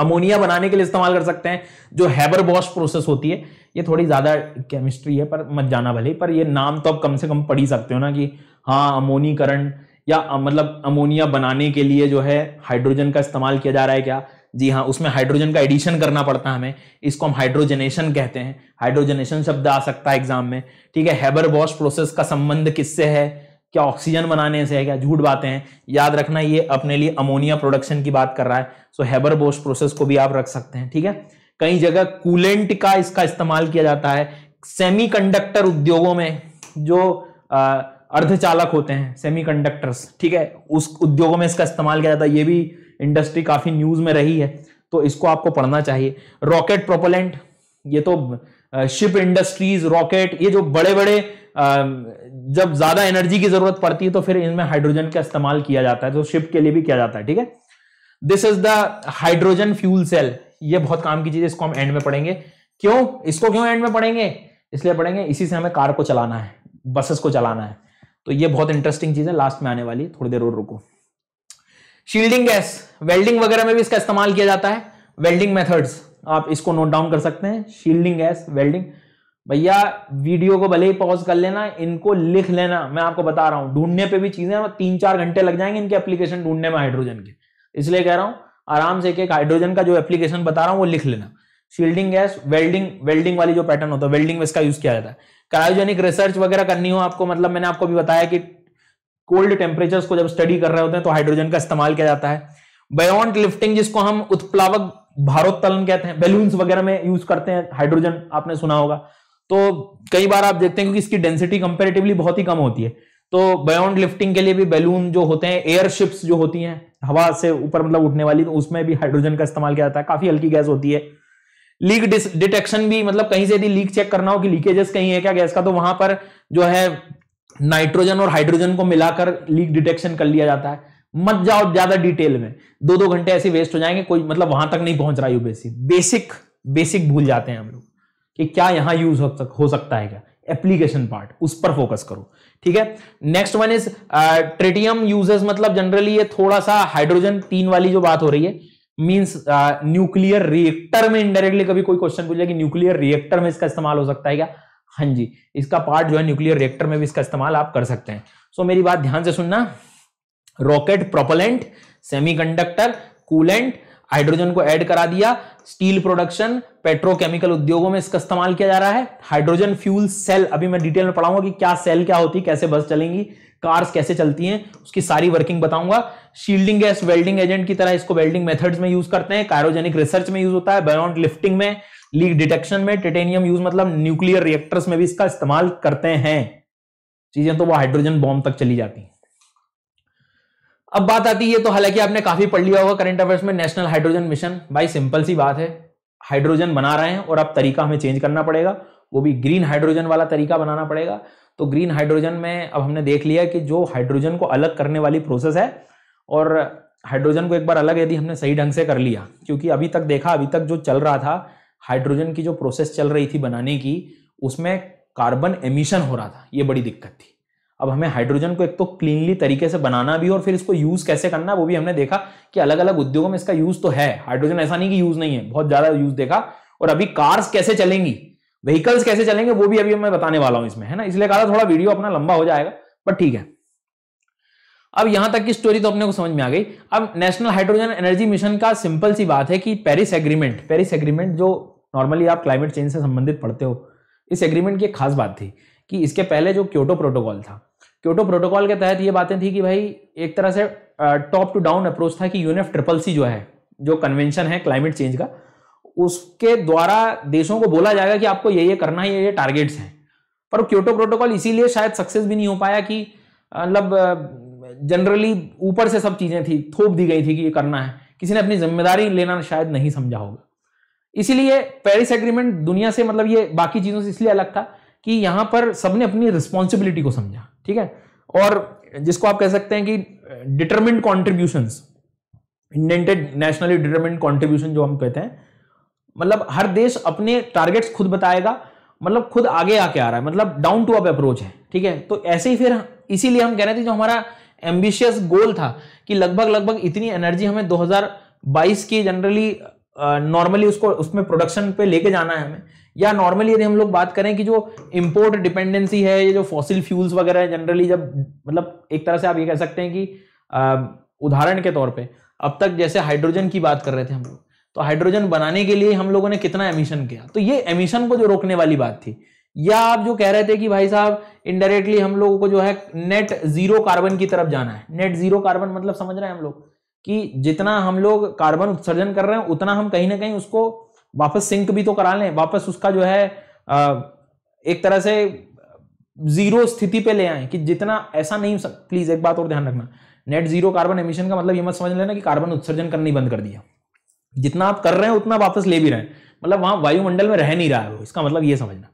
ammonia बनाने के लिए इस्तेमाल कर सकते हैं जो हैबर बॉश प्रोसेस होती है ये थोड़ी ज़्यादा केमिस्ट्री है पर मत जाना भले पर ये नाम तो आप कम से कम पढ़ ही सकते हो ना कि हाँ अमोनीकरण या मतलब अमोनिया बनाने के लिए जो है हाइड्रोजन का इस्तेमाल किया जा रहा है क्या जी हाँ उसमें हाइड्रोजन का एडिशन करना पड़ता है हमें इसको हम हाइड्रोजनेशन कहते हैं हाइड्रोजनेशन शब्द आ सकता है एग्जाम में ठीक है हैबर बॉश प्रोसेस का संबंध किससे है क्या ऑक्सीजन बनाने से है क्या झूठ बातें हैं याद रखना ये अपने लिए अमोनिया प्रोडक्शन की बात कर रहा है सो हैबर बॉश प्रोसेस को भी आप रख सकते हैं ठीक है कई जगह कूलेंट का इसका इस्तेमाल किया जाता है सेमीकंडक्टर उद्योगों में जो अर्धचालक होते हैं सेमीकंडक्टर्स ठीक है उस उद्योगों में इसका इस्तेमाल किया जाता है ये भी इंडस्ट्री काफी न्यूज में रही है तो इसको आपको पढ़ना चाहिए रॉकेट प्रोपोलेंट ये तो शिप इंडस्ट्रीज रॉकेट ये जो बड़े बड़े जब ज्यादा एनर्जी की जरूरत पड़ती है तो फिर इनमें हाइड्रोजन का इस्तेमाल किया जाता है तो शिप के लिए भी किया जाता है ठीक है this is the hydrogen fuel cell ये बहुत काम की चीज है इसको हम एंड में पढ़ेंगे क्यों इसको क्यों एंड में पढ़ेंगे इसलिए पढ़ेंगे इसी से हमें कार को चलाना है बसेस को चलाना है तो ये बहुत इंटरेस्टिंग चीज है लास्ट में आने वाली थोड़ी देर और रुको शील्डिंग गैस वेल्डिंग वगैरह में भी इसका इस्तेमाल किया जाता है वेल्डिंग मेथड्स आप इसको नोट डाउन कर सकते हैं शील्डिंग गैस वेल्डिंग भैया वीडियो को भले ही पॉज कर लेना इनको लिख लेना मैं आपको बता रहा हूं ढूंढने पे भी चीजें तीन चार घंटे लग जाएंगे इनके एप्लीकेशन ढूंढने में हाइड्रोजन के इसलिए कह रहा हूं आराम से एक एक हाइड्रोजन का जो एप्लीकेशन बता रहा हूँ वो लिख लेना शील्डिंग गैस वेल्डिंग वेल्डिंग वाली जो पैटर्न होता है वेल्डिंग में इसका यूज किया जाता है क्रायोजेनिक रिसर्च वगैरह करनी हो आपको मतलब मैंने आपको भी बताया कि कोल्ड टेम्परेचर को जब स्टडी कर रहे होते हैं तो हाइड्रोजन का इस्तेमाल किया जाता है बयॉन्ड लिफ्टिंग जिसको हम उत्प्लावक भारोत्तलन कहते हैं बेलून्स वगैरह में यूज करते हैं हाइड्रोजन आपने सुना होगा तो कई बार आप देखते हैं क्योंकि इसकी डेंसिटी कंपेरेटिवली बहुत ही कम होती है तो बयोन्ड लिफ्टिंग के लिए भी बैलून जो होते हैं एयरशिप्स जो होती हैं हवा से ऊपर मतलब उठने वाली तो उसमें भी हाइड्रोजन का इस्तेमाल किया जाता है काफी हल्की गैस होती है लीक डिटेक्शन भी मतलब कहीं से यदि लीक चेक करना हो कि लीकेजेस कहीं है क्या गैस का तो वहां पर जो है नाइट्रोजन और हाइड्रोजन को मिलाकर लीक डिटेक्शन कर लिया जाता है मत जाओ ज्यादा डिटेल में दो दो घंटे ऐसे वेस्ट हो जाएंगे कोई मतलब वहां तक नहीं पहुंच रहा यू बेसिक बेसिक बेसिक भूल जाते हैं हम लोग कि क्या यहाँ यूज हो सकता है क्या एप्लीकेशन पार्ट उस पर फोकस करो ठीक है next one is tritium uses मतलब जनरली ये थोड़ा सा हाइड्रोजन तीन वाली जो बात हो रही है मींस न्यूक्लियर रिएक्टर में इनडायरेक्टली कभी कोई क्वेश्चन पूछा कि न्यूक्लियर रिएक्टर में इसका इस्तेमाल हो सकता है क्या हाँ जी इसका पार्ट जो है न्यूक्लियर रिएक्टर में भी इसका इस्तेमाल आप कर सकते हैं सो so, मेरी बात ध्यान से सुनना rocket semiconductor coolant hydrogen को ऐड करा दिया स्टील प्रोडक्शन पेट्रोकेमिकल उद्योगों में इसका इस्तेमाल किया जा रहा है हाइड्रोजन फ्यूल सेल अभी मैं डिटेल में पढ़ाऊंगा कि क्या सेल क्या होती है कैसे बस चलेंगी कार्स कैसे चलती हैं उसकी सारी वर्किंग बताऊंगा शील्डिंग गैस वेल्डिंग एजेंट की तरह इसको वेल्डिंग मेथड्स में यूज करते हैं कायरोजेनिक रिसर्च में यूज होता है बयॉन्ड लिफ्टिंग में लीक डिटेक्शन में टिटेनियम यूज मतलब न्यूक्लियर रिएक्टर्स में भी इसका इस्तेमाल करते हैं चीजें तो वो हाइड्रोजन बॉम्ब तक चली जाती हैं अब बात आती है तो हालांकि आपने काफी पढ़ लिया होगा करंट अफेयर्स में नेशनल हाइड्रोजन मिशन भाई सिंपल सी बात है हाइड्रोजन बना रहे हैं और अब तरीका हमें चेंज करना पड़ेगा वो भी ग्रीन हाइड्रोजन वाला तरीका बनाना पड़ेगा तो ग्रीन हाइड्रोजन में अब हमने देख लिया कि जो हाइड्रोजन को अलग करने वाली प्रोसेस है और हाइड्रोजन को एक बार अलग यदि हमने सही ढंग से कर लिया क्योंकि अभी तक देखा अभी तक जो चल रहा था हाइड्रोजन की जो प्रोसेस चल रही थी बनाने की उसमें कार्बन एमिशन हो रहा था ये बड़ी दिक्कत थी अब हमें हाइड्रोजन को एक तो क्लीनली तरीके से बनाना भी और फिर इसको यूज कैसे करना वो भी हमने देखा कि अलग अलग उद्योगों में इसका यूज तो है हाइड्रोजन ऐसा नहीं कि यूज नहीं है बहुत ज्यादा यूज देखा और अभी कार्स कैसे चलेंगी व्हीकल्स कैसे चलेंगे वो भी अभी मैं बताने वाला हूं इसमें है ना इसलिए कहा थोड़ा वीडियो अपना लंबा हो जाएगा पर ठीक है अब यहां तक की स्टोरी तो अपने को समझ में आ गई अब नेशनल हाइड्रोजन एनर्जी मिशन का सिंपल सी बात है कि पेरिस एग्रीमेंट पेरिस एग्रीमेंट जो नॉर्मली आप क्लाइमेट चेंज से संबंधित पढ़ते हो इस एग्रीमेंट की एक खास बात थी कि इसके पहले जो क्योटो प्रोटोकॉल था क्योटो तो प्रोटोकॉल के तहत ये बातें थी कि भाई एक तरह से टॉप टू डाउन अप्रोच था कि यूनिफ ट्रिपल सी जो है जो कन्वेंशन है क्लाइमेट चेंज का उसके द्वारा देशों को बोला जाएगा कि आपको ये ये करना है ये ये टारगेट्स हैं पर क्योटो तो प्रोटोकॉल इसीलिए शायद सक्सेस भी नहीं हो पाया कि मतलब जनरली ऊपर से सब चीज़ें थी थोप दी गई थी कि ये करना है किसी ने अपनी जिम्मेदारी लेना शायद नहीं समझा होगा इसीलिए पेरिस एग्रीमेंट दुनिया से मतलब ये बाकी चीज़ों से इसलिए अलग था कि यहां पर सबने अपनी रिस्पॉन्सिबिलिटी को समझा ठीक है और जिसको आप कह सकते हैं कि determined contribution intended nationally determined contribution जो हम कहते हैं मतलब हर देश अपने टारगेट्स खुद बताएगा मतलब खुद आगे आके आ रहा है मतलब डाउन टू अप अप्रोच है ठीक है तो ऐसे ही फिर इसीलिए हम कह रहे थे जो हमारा एम्बिशियस गोल था कि लगभग लगभग इतनी एनर्जी हमें 2022 की जनरली नॉर्मली उसको उसमें प्रोडक्शन पे लेके जाना है हमें या नॉर्मली यदि हम लोग बात करें कि जो इम्पोर्ट डिपेंडेंसी है ये जो फॉसिल फ्यूल्स वगैरह है जनरली जब मतलब एक तरह से आप ये कह सकते हैं कि उदाहरण के तौर पे अब तक जैसे हाइड्रोजन की बात कर रहे थे हम लोग तो हाइड्रोजन बनाने के लिए हम लोगों ने कितना एमिशन किया तो ये एमिशन को जो रोकने वाली बात थी या आप जो कह रहे थे कि भाई साहब इनडायरेक्टली हम लोगों को जो है नेट जीरो कार्बन की तरफ जाना है नेट जीरो कार्बन मतलब समझ रहे हैं हम लोग कि जितना हम लोग कार्बन उत्सर्जन कर रहे हैं उतना हम कहीं ना कहीं उसको वापस सिंक भी तो करा लें वापस उसका जो है एक तरह से जीरो स्थिति पे ले आए कि जितना ऐसा नहीं प्लीज एक बात और ध्यान रखना नेट जीरो कार्बन एमिशन का मतलब ये मत समझ लेना कि कार्बन उत्सर्जन करना ही बंद कर दिया जितना आप कर रहे हैं उतना वापस ले भी रहे हैं मतलब वहां वायुमंडल में रह नहीं रहा है वो इसका मतलब ये समझना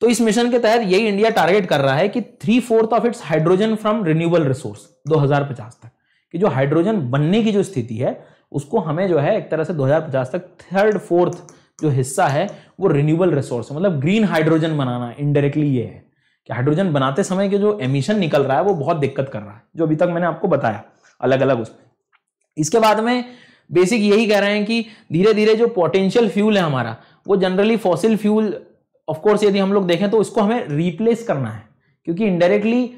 तो इस मिशन के तहत यही इंडिया टारगेट कर रहा है कि three fourth of its hydrogen from renewable resource 2050 तक कि जो हाइड्रोजन बनने की जो स्थिति है उसको हमें जो है एक तरह से 2050 तक थर्ड फोर्थ जो हिस्सा है वो रिन्यूबल रिसोर्स मतलब ग्रीन हाइड्रोजन बनाना इनडायरेक्टली ये है कि हाइड्रोजन बनाते समय के जो एमिशन निकल रहा है वो बहुत दिक्कत कर रहा है जो अभी तक मैंने आपको बताया अलग अलग उसमें इसके बाद में बेसिक यही कह रहे हैं कि धीरे धीरे जो पोटेंशियल फ्यूल है हमारा वो जनरली फॉसिल फ्यूल ऑफकोर्स यदि हम लोग देखें तो इसको हमें रिप्लेस करना है क्योंकि इनडायरेक्टली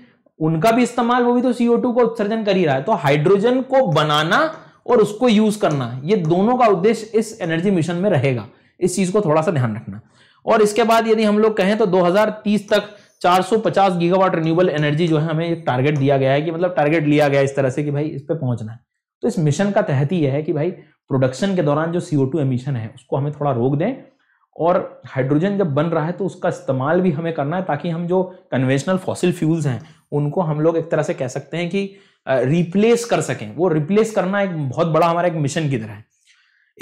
उनका भी इस्तेमाल वो भी तो सीओ टू को उत्सर्जन कर ही रहा है तो हाइड्रोजन को बनाना और उसको यूज करना ये दोनों का उद्देश्य इस एनर्जी मिशन में रहेगा इस चीज को थोड़ा सा ध्यान रखना और इसके बाद यदि हम लोग कहें तो 2030 तक 450 गीगावाट रिन्यूएबल एनर्जी जो है हमें एक टारगेट दिया गया है कि मतलब टारगेट लिया गया इस तरह से कि भाई इस पर पहुंचना है तो इस मिशन का तहत ही यह है कि भाई प्रोडक्शन के दौरान जो सीओ टू एमिशन है उसको हमें थोड़ा रोक दें और हाइड्रोजन जब बन रहा है तो उसका इस्तेमाल भी हमें करना है ताकि हम जो कन्वेंशनल फॉसिल फ्यूल्स हैं उनको हम लोग एक तरह से कह सकते हैं कि रिप्लेस कर सकें वो रिप्लेस करना एक बहुत बड़ा हमारा एक मिशन की तरह है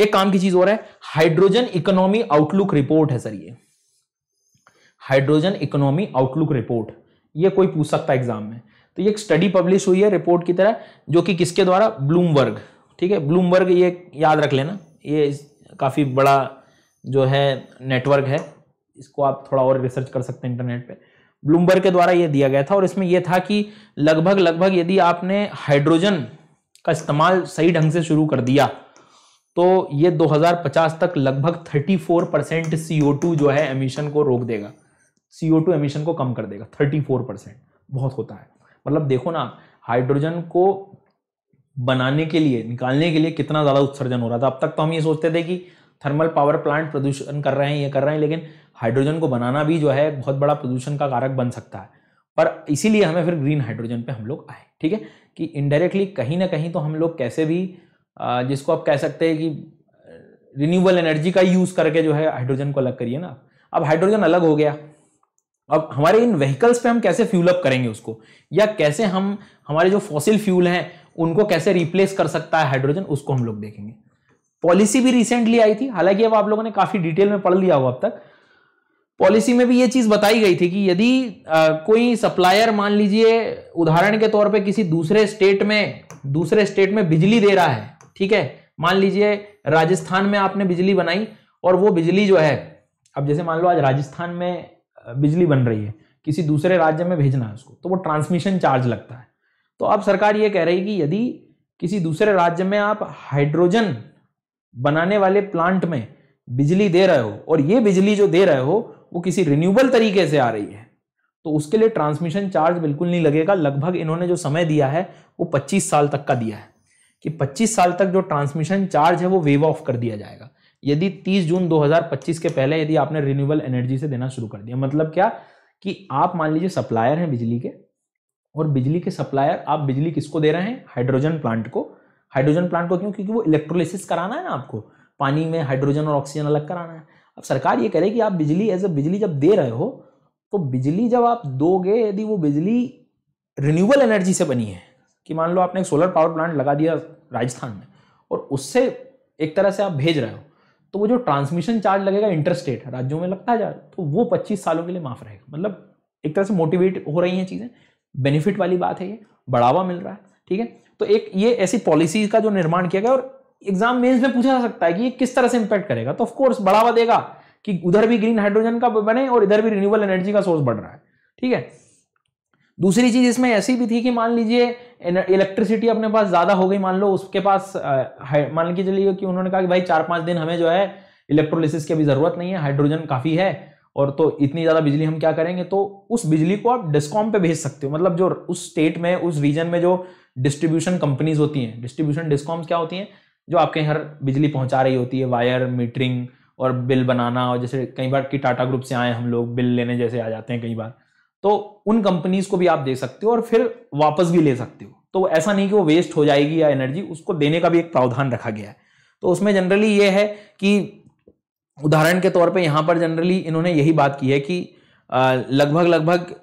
एक काम की चीज और है हाइड्रोजन इकोनॉमी आउटलुक रिपोर्ट है सर ये हाइड्रोजन इकोनॉमी आउटलुक रिपोर्ट ये कोई पूछ सकता है एग्जाम में तो ये एक स्टडी पब्लिश हुई है रिपोर्ट की तरह जो कि किसके द्वारा ब्लूमबर्ग ठीक है ब्लूमबर्ग ये याद रख लेना ये काफ़ी बड़ा जो है नेटवर्क है इसको आप थोड़ा और रिसर्च कर सकते हैं इंटरनेट पर ब्लूमबर्ग के द्वारा यह दिया गया था और इसमें यह था कि लगभग लगभग यदि आपने हाइड्रोजन का इस्तेमाल सही ढंग से शुरू कर दिया तो ये 2050 तक लगभग 34 परसेंट सी जो है एमिशन को रोक देगा टू एमिशन को कम कर देगा 34 परसेंट बहुत होता है मतलब देखो ना हाइड्रोजन को बनाने के लिए निकालने के लिए कितना ज़्यादा उत्सर्जन हो रहा था अब तक तो हम ये सोचते थे कि थर्मल पावर प्लांट प्रदूषण कर रहे हैं ये कर रहे हैं लेकिन हाइड्रोजन को बनाना भी जो है बहुत बड़ा प्रदूषण का कारक बन सकता है पर इसीलिए हमें फिर ग्रीन हाइड्रोजन पे हम लोग आए ठीक है कि इनडायरेक्टली कहीं ना कहीं तो हम लोग कैसे भी जिसको आप कह सकते हैं कि रिन्यूएबल एनर्जी का यूज़ करके जो है हाइड्रोजन को अलग करिए ना अब हाइड्रोजन अलग हो गया अब हमारे इन व्हीकल्स पे हम कैसे फ्यूल अप करेंगे उसको या कैसे हम हमारे जो फॉसिल फ्यूल हैं उनको कैसे रिप्लेस कर सकता है हाइड्रोजन उसको हम लोग देखेंगे पॉलिसी भी रिसेंटली आई थी हालांकि अब आप लोगों ने काफ़ी डिटेल में पढ़ लिया हो अब तक पॉलिसी में भी ये चीज बताई गई थी कि यदि आ, कोई सप्लायर मान लीजिए उदाहरण के तौर पे किसी दूसरे स्टेट में दूसरे स्टेट में बिजली दे रहा है ठीक है मान लीजिए राजस्थान में आपने बिजली बनाई और वो बिजली जो है अब जैसे मान लो आज राजस्थान में बिजली बन रही है किसी दूसरे राज्य में भेजना है उसको तो वो ट्रांसमिशन चार्ज लगता है तो अब सरकार ये कह रही है कि यदि किसी दूसरे राज्य में आप हाइड्रोजन बनाने वाले प्लांट में बिजली दे रहे हो और ये बिजली जो दे रहे हो वो किसी रिन्यूबल तरीके से आ रही है तो उसके लिए ट्रांसमिशन चार्ज बिल्कुल नहीं लगेगा लगभग इन्होंने जो समय दिया है वो 25 साल तक का दिया है कि 25 साल तक जो ट्रांसमिशन चार्ज है वो वेव ऑफ कर दिया जाएगा यदि 30 जून 2025 के पहले यदि आपने रिन्यूबल एनर्जी से देना शुरू कर दिया मतलब क्या कि आप मान लीजिए सप्लायर हैं बिजली के और बिजली के सप्लायर आप बिजली किसको दे रहे हैं हाइड्रोजन प्लांट को हाइड्रोजन प्लांट को क्यों क्योंकि वो इलेक्ट्रोलिसिस कराना है ना आपको पानी में हाइड्रोजन और ऑक्सीजन अलग कराना है अब सरकार ये करे कि आप बिजली एज ए बिजली जब दे रहे हो तो बिजली जब आप दोगे यदि वो बिजली रिन्यूएबल एनर्जी से बनी है कि मान लो आपने एक सोलर पावर प्लांट लगा दिया राजस्थान में और उससे एक तरह से आप भेज रहे हो तो वो जो ट्रांसमिशन चार्ज लगेगा इंटरस्टेट राज्यों में लगता है चार्ज तो वो 25 सालों के लिए माफ रहेगा मतलब एक तरह से मोटिवेट हो रही हैं चीज़ें बेनिफिट वाली बात है ये बढ़ावा मिल रहा है ठीक है तो एक ये ऐसी पॉलिसी का जो निर्माण किया गया और एग्जाम मेंस में पूछा जा सकता है कि ये किस तरह से इंपैक्ट करेगा तो कोर्स बढ़ावा देगा कि उधर भी ग्रीन हाइड्रोजन का बने और इधर भी रिन्यूएबल एनर्जी का सोर्स बढ़ रहा है ठीक है दूसरी चीज इसमें ऐसी भी थी कि मान लीजिए इलेक्ट्रिसिटी अपने पास ज्यादा हो गई मान लो उसके पास मान के चलिए कि उन्होंने कहा कि भाई चार पांच दिन हमें जो है इलेक्ट्रोलिसिस की अभी जरूरत नहीं है हाइड्रोजन काफी है और तो इतनी ज्यादा बिजली हम क्या करेंगे तो उस बिजली को आप डिस्कॉम पे भेज सकते हो मतलब जो उस स्टेट में उस रीजन में जो डिस्ट्रीब्यूशन कंपनीज होती हैं डिस्ट्रीब्यूशन डिस्कॉम्स क्या होती हैं जो आपके यहाँ बिजली पहुंचा रही होती है वायर मीटरिंग और बिल बनाना और जैसे कई बार की टाटा ग्रुप से आए हम लोग बिल लेने जैसे आ जाते हैं कई बार तो उन कंपनीज को भी आप दे सकते हो और फिर वापस भी ले सकते हो तो ऐसा नहीं कि वो वेस्ट हो जाएगी या एनर्जी उसको देने का भी एक प्रावधान रखा गया है तो उसमें जनरली ये है कि उदाहरण के तौर पे यहाँ पर जनरली इन्होंने यही बात की है कि लगभग लगभग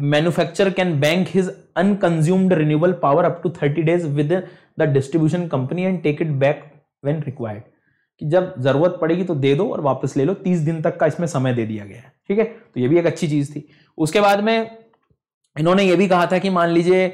manufacture can bank his unconsumed renewable power up to thirty days with the distribution company and take it back when required कि जब जरूरत पड़ेगी तो दे दो और वापस ले लो तीस दिन तक का इसमें समय दे दिया गया है ठीक है तो ये भी एक अच्छी चीज थी उसके बाद में इन्होंने ये भी कहा था कि मान लीजिए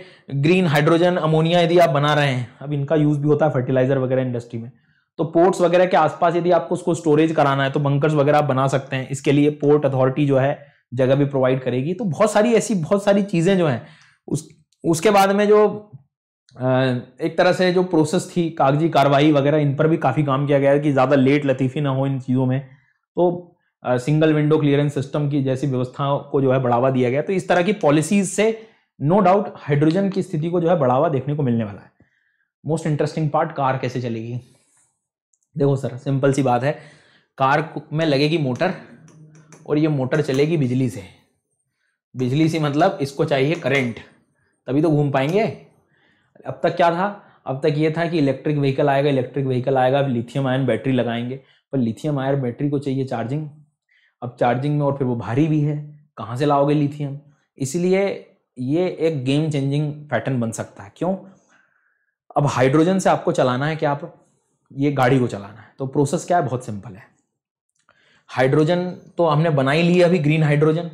ग्रीन हाइड्रोजन अमोनिया यदि आप बना रहे हैं अब इनका यूज भी होता है फर्टिलाइजर वगैरह इंडस्ट्री में तो पोर्ट्स वगैरह के आसपास यदि आपको उसको स्टोरेज कराना है तो बंकर्स वगैरह आप बना सकते हैं इसके लिए पोर्ट अथॉरिटी जो है जगह भी प्रोवाइड करेगी तो बहुत सारी ऐसी बहुत सारी चीज़ें जो हैं उस उसके बाद में जो एक तरह से जो प्रोसेस थी कागजी कार्रवाई वगैरह इन पर भी काफ़ी काम किया गया कि ज़्यादा लेट लतीफ़ी ना हो इन चीज़ों में तो सिंगल विंडो क्लियरेंस सिस्टम की जैसी व्यवस्था को जो है बढ़ावा दिया गया तो इस तरह की पॉलिसीज से नो डाउट हाइड्रोजन की स्थिति को जो है बढ़ावा देखने को मिलने वाला है मोस्ट इंटरेस्टिंग पार्ट कार कैसे चलेगी देखो सर सिंपल सी बात है कार में लगेगी मोटर और ये मोटर चलेगी बिजली से बिजली से मतलब इसको चाहिए करेंट तभी तो घूम पाएंगे अब तक क्या था अब तक ये था कि इलेक्ट्रिक व्हीकल आएगा इलेक्ट्रिक व्हीकल आएगा अब लिथियम आयन बैटरी लगाएंगे पर लिथियम आयन बैटरी को चाहिए चार्जिंग अब चार्जिंग में और फिर वो भारी भी है कहाँ से लाओगे लिथियम इसलिए ये एक गेम चेंजिंग पैटर्न बन सकता है क्यों अब हाइड्रोजन से आपको चलाना है कि आप ये गाड़ी को चलाना है तो प्रोसेस क्या है बहुत सिंपल है हाइड्रोजन तो हमने बना ही लिया अभी ग्रीन हाइड्रोजन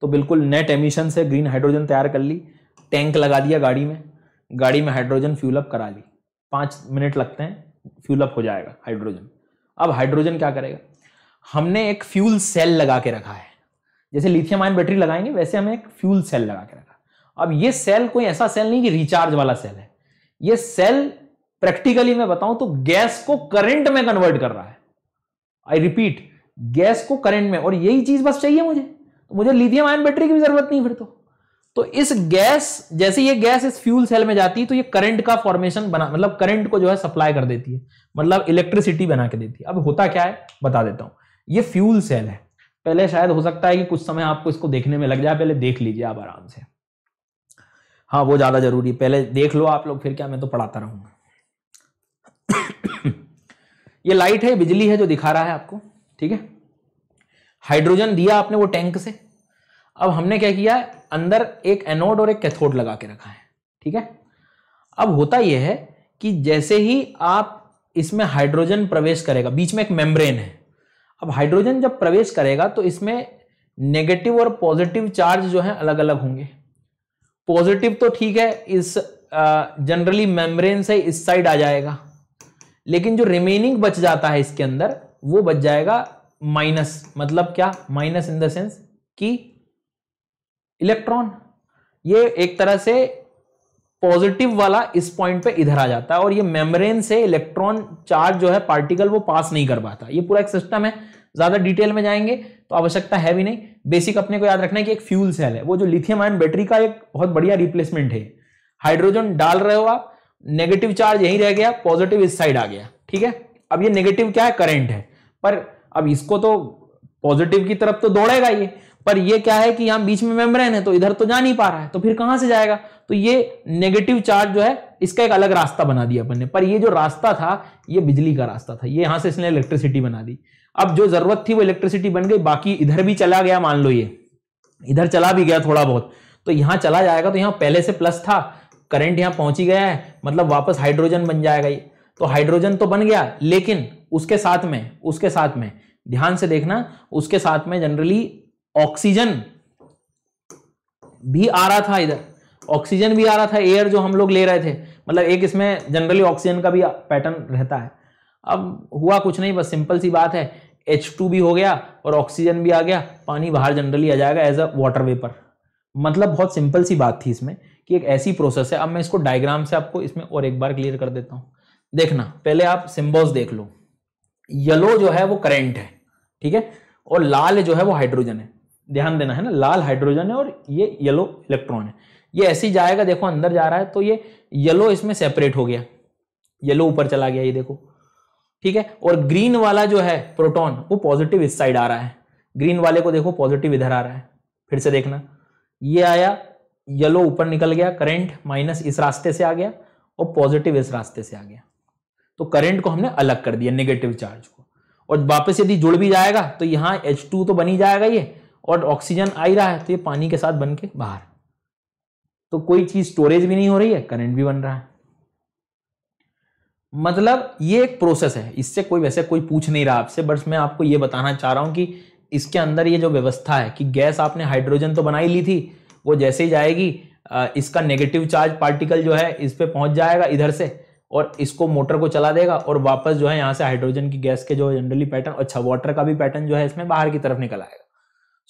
तो बिल्कुल नेट एमिशन से ग्रीन हाइड्रोजन तैयार कर ली टैंक लगा दिया गाड़ी में गाड़ी में हाइड्रोजन फ्यूल अप करा ली पाँच मिनट लगते हैं फ्यूल अप हो जाएगा हाइड्रोजन अब हाइड्रोजन क्या करेगा हमने एक फ्यूल सेल लगा के रखा है जैसे लिथियम आयन बैटरी लगाएंगे वैसे हमें एक फ्यूल सेल लगा के रखा अब ये सेल कोई ऐसा सेल नहीं कि रिचार्ज वाला सेल है ये सेल प्रैक्टिकली मैं बताऊं तो गैस को करंट में कन्वर्ट कर रहा है आई रिपीट गैस को करंट में और यही चीज बस चाहिए मुझे तो मुझे लिथियम आयन बैटरी की भी जरूरत नहीं फिर तो तो इस गैस जैसे ये गैस इस फ्यूल सेल में जाती है तो ये करंट का फॉर्मेशन बना मतलब करंट को जो है सप्लाई कर देती है मतलब इलेक्ट्रिसिटी बना के देती है अब होता क्या है बता देता हूं ये फ्यूल सेल है पहले शायद हो सकता है कि कुछ समय आपको इसको देखने में लग जाए पहले देख लीजिए आप आराम से हाँ वो ज्यादा जरूरी पहले देख लो आप लोग फिर क्या मैं तो पढ़ाता रहूंगा ये लाइट है बिजली है जो दिखा रहा है आपको ठीक है हाइड्रोजन दिया आपने वो टैंक से अब हमने क्या किया है अंदर एक एनोड और एक कैथोड लगा के रखा है ठीक है अब होता यह है कि जैसे ही आप इसमें हाइड्रोजन प्रवेश करेगा बीच में एक मेम्ब्रेन है अब हाइड्रोजन जब प्रवेश करेगा तो इसमें नेगेटिव और पॉजिटिव चार्ज जो है अलग अलग होंगे पॉजिटिव तो ठीक है इस जनरली मेम्ब्रेन से इस साइड आ जाएगा लेकिन जो रिमेनिंग बच जाता है इसके अंदर वो बच जाएगा माइनस मतलब क्या माइनस इन द सेंस कि इलेक्ट्रॉन ये एक तरह से पॉजिटिव वाला इस पॉइंट पे इधर आ जाता है और ये मेम्ब्रेन से इलेक्ट्रॉन चार्ज जो है पार्टिकल वो पास नहीं कर पाता ये पूरा एक सिस्टम है ज्यादा डिटेल में जाएंगे तो आवश्यकता है भी नहीं बेसिक अपने को याद रखना है कि एक फ्यूल सेल है वो जो लिथियम आयन बैटरी का एक बहुत बढ़िया रिप्लेसमेंट है हाइड्रोजन डाल रहे हो आप नेगेटिव चार्ज यहीं रह गया पॉजिटिव इस साइड आ गया ठीक है अब ये नेगेटिव क्या है करंट है पर अब इसको तो पॉजिटिव की तरफ तो दौड़ेगा ये पर ये क्या है कि यहां बीच में मेम्ब्रेन है तो इधर तो जा नहीं पा रहा है तो फिर कहां से जाएगा तो ये नेगेटिव चार्ज जो है इसका एक अलग रास्ता बना दिया अपन ने पर ये जो रास्ता था ये बिजली का रास्ता था ये यहां से इसने इलेक्ट्रिसिटी बना दी अब जो जरूरत थी वो इलेक्ट्रिसिटी बन गई बाकी इधर भी चला गया मान लो ये इधर चला भी गया थोड़ा बहुत तो यहां चला जाएगा तो यहां पहले से प्लस था करंट यहां पहुंची गया है मतलब वापस हाइड्रोजन बन जाएगा ये तो हाइड्रोजन तो बन गया लेकिन उसके साथ में उसके साथ में ध्यान से देखना उसके साथ में जनरली ऑक्सीजन भी आ रहा था इधर ऑक्सीजन भी आ रहा था एयर जो हम लोग ले रहे थे मतलब एक इसमें जनरली ऑक्सीजन का भी पैटर्न रहता है अब हुआ कुछ नहीं बस सिंपल सी बात है एच टू भी हो गया और ऑक्सीजन भी आ गया पानी बाहर जनरली आ जाएगा एज अ वाटर वेपर मतलब बहुत सिंपल सी बात थी इसमें कि एक ऐसी प्रोसेस है अब मैं इसको डायग्राम से आपको इसमें और एक बार क्लियर कर देता हूँ देखना पहले आप सिंबल्स देख लो येलो जो है वो करेंट है ठीक है और लाल जो है वो हाइड्रोजन है ध्यान देना है ना लाल हाइड्रोजन है और ये येलो इलेक्ट्रॉन है ये ऐसे ही जाएगा देखो अंदर जा रहा है तो ये येलो इसमें सेपरेट हो गया येलो ऊपर चला गया ये देखो ठीक है और ग्रीन वाला जो है प्रोटॉन वो पॉजिटिव इस साइड आ रहा है ग्रीन वाले को देखो पॉजिटिव इधर आ रहा है फिर से देखना ये आया येलो ऊपर निकल गया करंट माइनस इस रास्ते से आ गया और पॉजिटिव इस रास्ते से आ गया तो करंट को हमने अलग कर दिया नेगेटिव चार्ज को और वापस यदि जुड़ भी जाएगा तो यहाँ एच टू तो बनी जाएगा ये और ऑक्सीजन आ ही रहा है तो ये पानी के साथ बन के बाहर तो कोई चीज स्टोरेज भी नहीं हो रही है करंट भी बन रहा है मतलब ये एक प्रोसेस है इससे कोई वैसे कोई पूछ नहीं रहा आपसे बस मैं आपको ये बताना चाह रहा हूं कि इसके अंदर ये जो व्यवस्था है कि गैस आपने हाइड्रोजन तो बनाई ली थी वो जैसे ही जाएगी इसका नेगेटिव चार्ज पार्टिकल जो है इस पर पहुंच जाएगा इधर से और इसको मोटर को चला देगा और वापस जो है यहाँ से हाइड्रोजन की गैस के जो जनरली पैटर्न अच्छा वाटर का भी पैटर्न जो है इसमें बाहर की तरफ निकल आएगा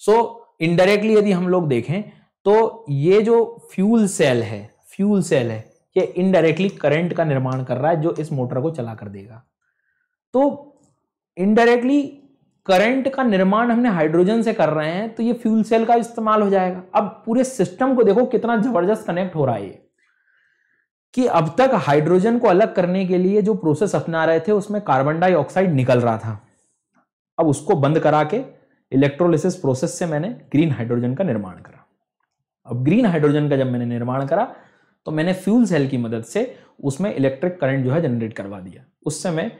सो so, इनडायरेक्टली यदि हम लोग देखें तो ये जो फ्यूल सेल है फ्यूल सेल है ये इनडायरेक्टली करंट का निर्माण कर रहा है जो इस मोटर को चला कर देगा तो इनडायरेक्टली करंट का निर्माण हमने हाइड्रोजन से कर रहे हैं तो ये फ्यूल सेल का इस्तेमाल हो जाएगा अब पूरे सिस्टम को देखो कितना जबरदस्त कनेक्ट हो रहा है ये कि अब तक हाइड्रोजन को अलग करने के लिए जो प्रोसेस अपना रहे थे उसमें कार्बन डाइऑक्साइड निकल रहा था अब उसको बंद करा के इलेक्ट्रोलिसिस प्रोसेस से मैंने ग्रीन हाइड्रोजन का निर्माण करा अब ग्रीन हाइड्रोजन का जब मैंने निर्माण करा तो मैंने फ्यूल सेल की मदद से उसमें इलेक्ट्रिक करंट जो है जनरेट करवा दिया उससे मैं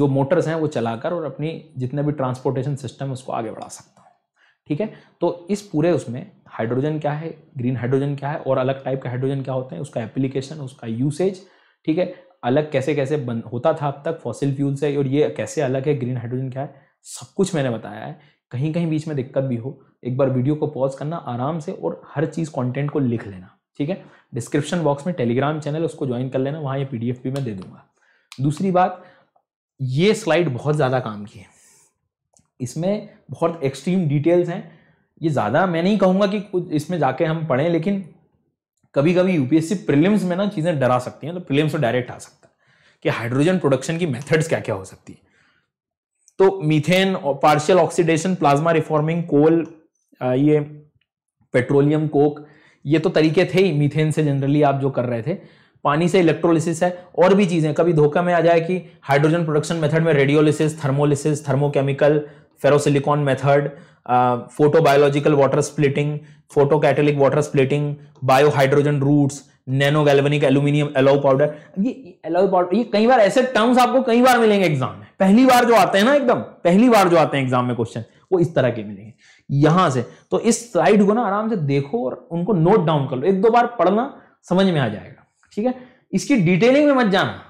जो मोटर्स हैं वो चलाकर और अपनी जितने भी ट्रांसपोर्टेशन सिस्टम उसको आगे बढ़ा सकता ठीक है तो इस पूरे उसमें हाइड्रोजन क्या है ग्रीन हाइड्रोजन क्या है और अलग टाइप का हाइड्रोजन क्या होते हैं उसका एप्लीकेशन उसका यूसेज ठीक है अलग कैसे कैसे बन होता था अब तक फॉसिल फ्यूल से और ये कैसे अलग है ग्रीन हाइड्रोजन क्या है सब कुछ मैंने बताया है कहीं कहीं बीच में दिक्कत भी हो एक बार वीडियो को पॉज करना आराम से और हर चीज़ कंटेंट को लिख लेना ठीक है डिस्क्रिप्शन बॉक्स में टेलीग्राम चैनल उसको ज्वाइन कर लेना वहाँ ये पी भी मैं दे दूंगा दूसरी बात ये स्लाइड बहुत ज़्यादा काम की है इसमें बहुत एक्सट्रीम डिटेल्स हैं ये ज़्यादा मैं नहीं कहूँगा कि कुछ इसमें जाके हम पढ़ें लेकिन कभी कभी यूपीएससी प्रिलिम्स में ना चीज़ें डरा सकती हैं तो प्रिलियम्स में डायरेक्ट आ सकता है कि हाइड्रोजन प्रोडक्शन की मेथड्स क्या क्या हो सकती है तो methane partial oxidation plasma reforming coal ये पेट्रोलियम कोक ये तो तरीके थे ही मीथेन से जनरली आप जो कर रहे थे पानी से इलेक्ट्रोलिसिस है और भी चीज़ें कभी धोखा में आ जाए कि हाइड्रोजन प्रोडक्शन मेथड में radiolysis thermolysis thermochemical ferrosilicon method photobiological water splitting photo catalytic water splitting biohydrogen routes nano galvanic aluminium alloy powder ये एलाउ पाउडर ये कई बार ऐसे टर्म्स आपको कई बार मिलेंगे एग्जाम में पहली बार जो आते हैं ना एकदम पहली बार जो आते हैं एग्जाम में क्वेश्चन वो इस तरह के मिलेंगे यहां से तो इस स्लाइड को ना आराम से देखो और उनको नोट डाउन कर लो एक दो बार पढ़ना समझ में आ जाएगा ठीक है इसकी डिटेलिंग में मत जाना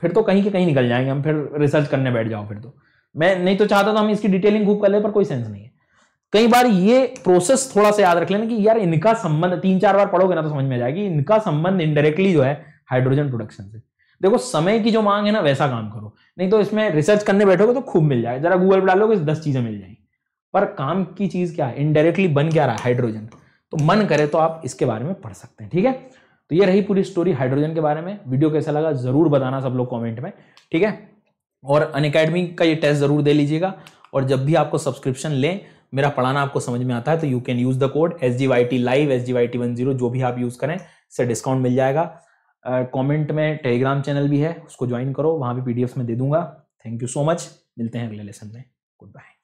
फिर तो कहीं के कहीं निकल जाएंगे हम फिर रिसर्च करने बैठ जाओ फिर तो मैं नहीं तो चाहता तो हम इसकी डिटेलिंग खूब कर ले पर कोई सेंस नहीं है कई बार ये प्रोसेस थोड़ा सा याद रख लेना कि यार इनका संबंध तीन चार बार पढ़ोगे ना तो समझ में आ जाएगी इनका संबंध इनडायरेक्टली जो है हाइड्रोजन प्रोडक्शन से देखो समय की जो मांग है ना वैसा काम करो नहीं तो इसमें रिसर्च करने बैठोगे तो खूब मिल जाएगा जरा गूगल पर डालोगे तो दस चीजें मिल जाएंगी पर काम की चीज क्या है इनडायरेक्टली बन क्या रहा है हाइड्रोजन तो मन करे तो आप इसके बारे में पढ़ सकते हैं ठीक है तो ये रही पूरी स्टोरी हाइड्रोजन के बारे में वीडियो कैसा लगा जरूर बताना सब लोग कमेंट में ठीक है और अन का ये टेस्ट ज़रूर दे लीजिएगा और जब भी आपको सब्सक्रिप्शन लें मेरा पढ़ाना आपको समझ में आता है तो you can use the code S G Y T live S G Y T one zero जो भी आप यूज़ करें से डिस्काउंट मिल जाएगा कमेंट uh, में टेलीग्राम चैनल भी है उसको ज्वाइन करो वहाँ भी पीडीएफ में दे दूंगा थैंक यू सो मच मिलते हैं अगले लेसन में गुड बाय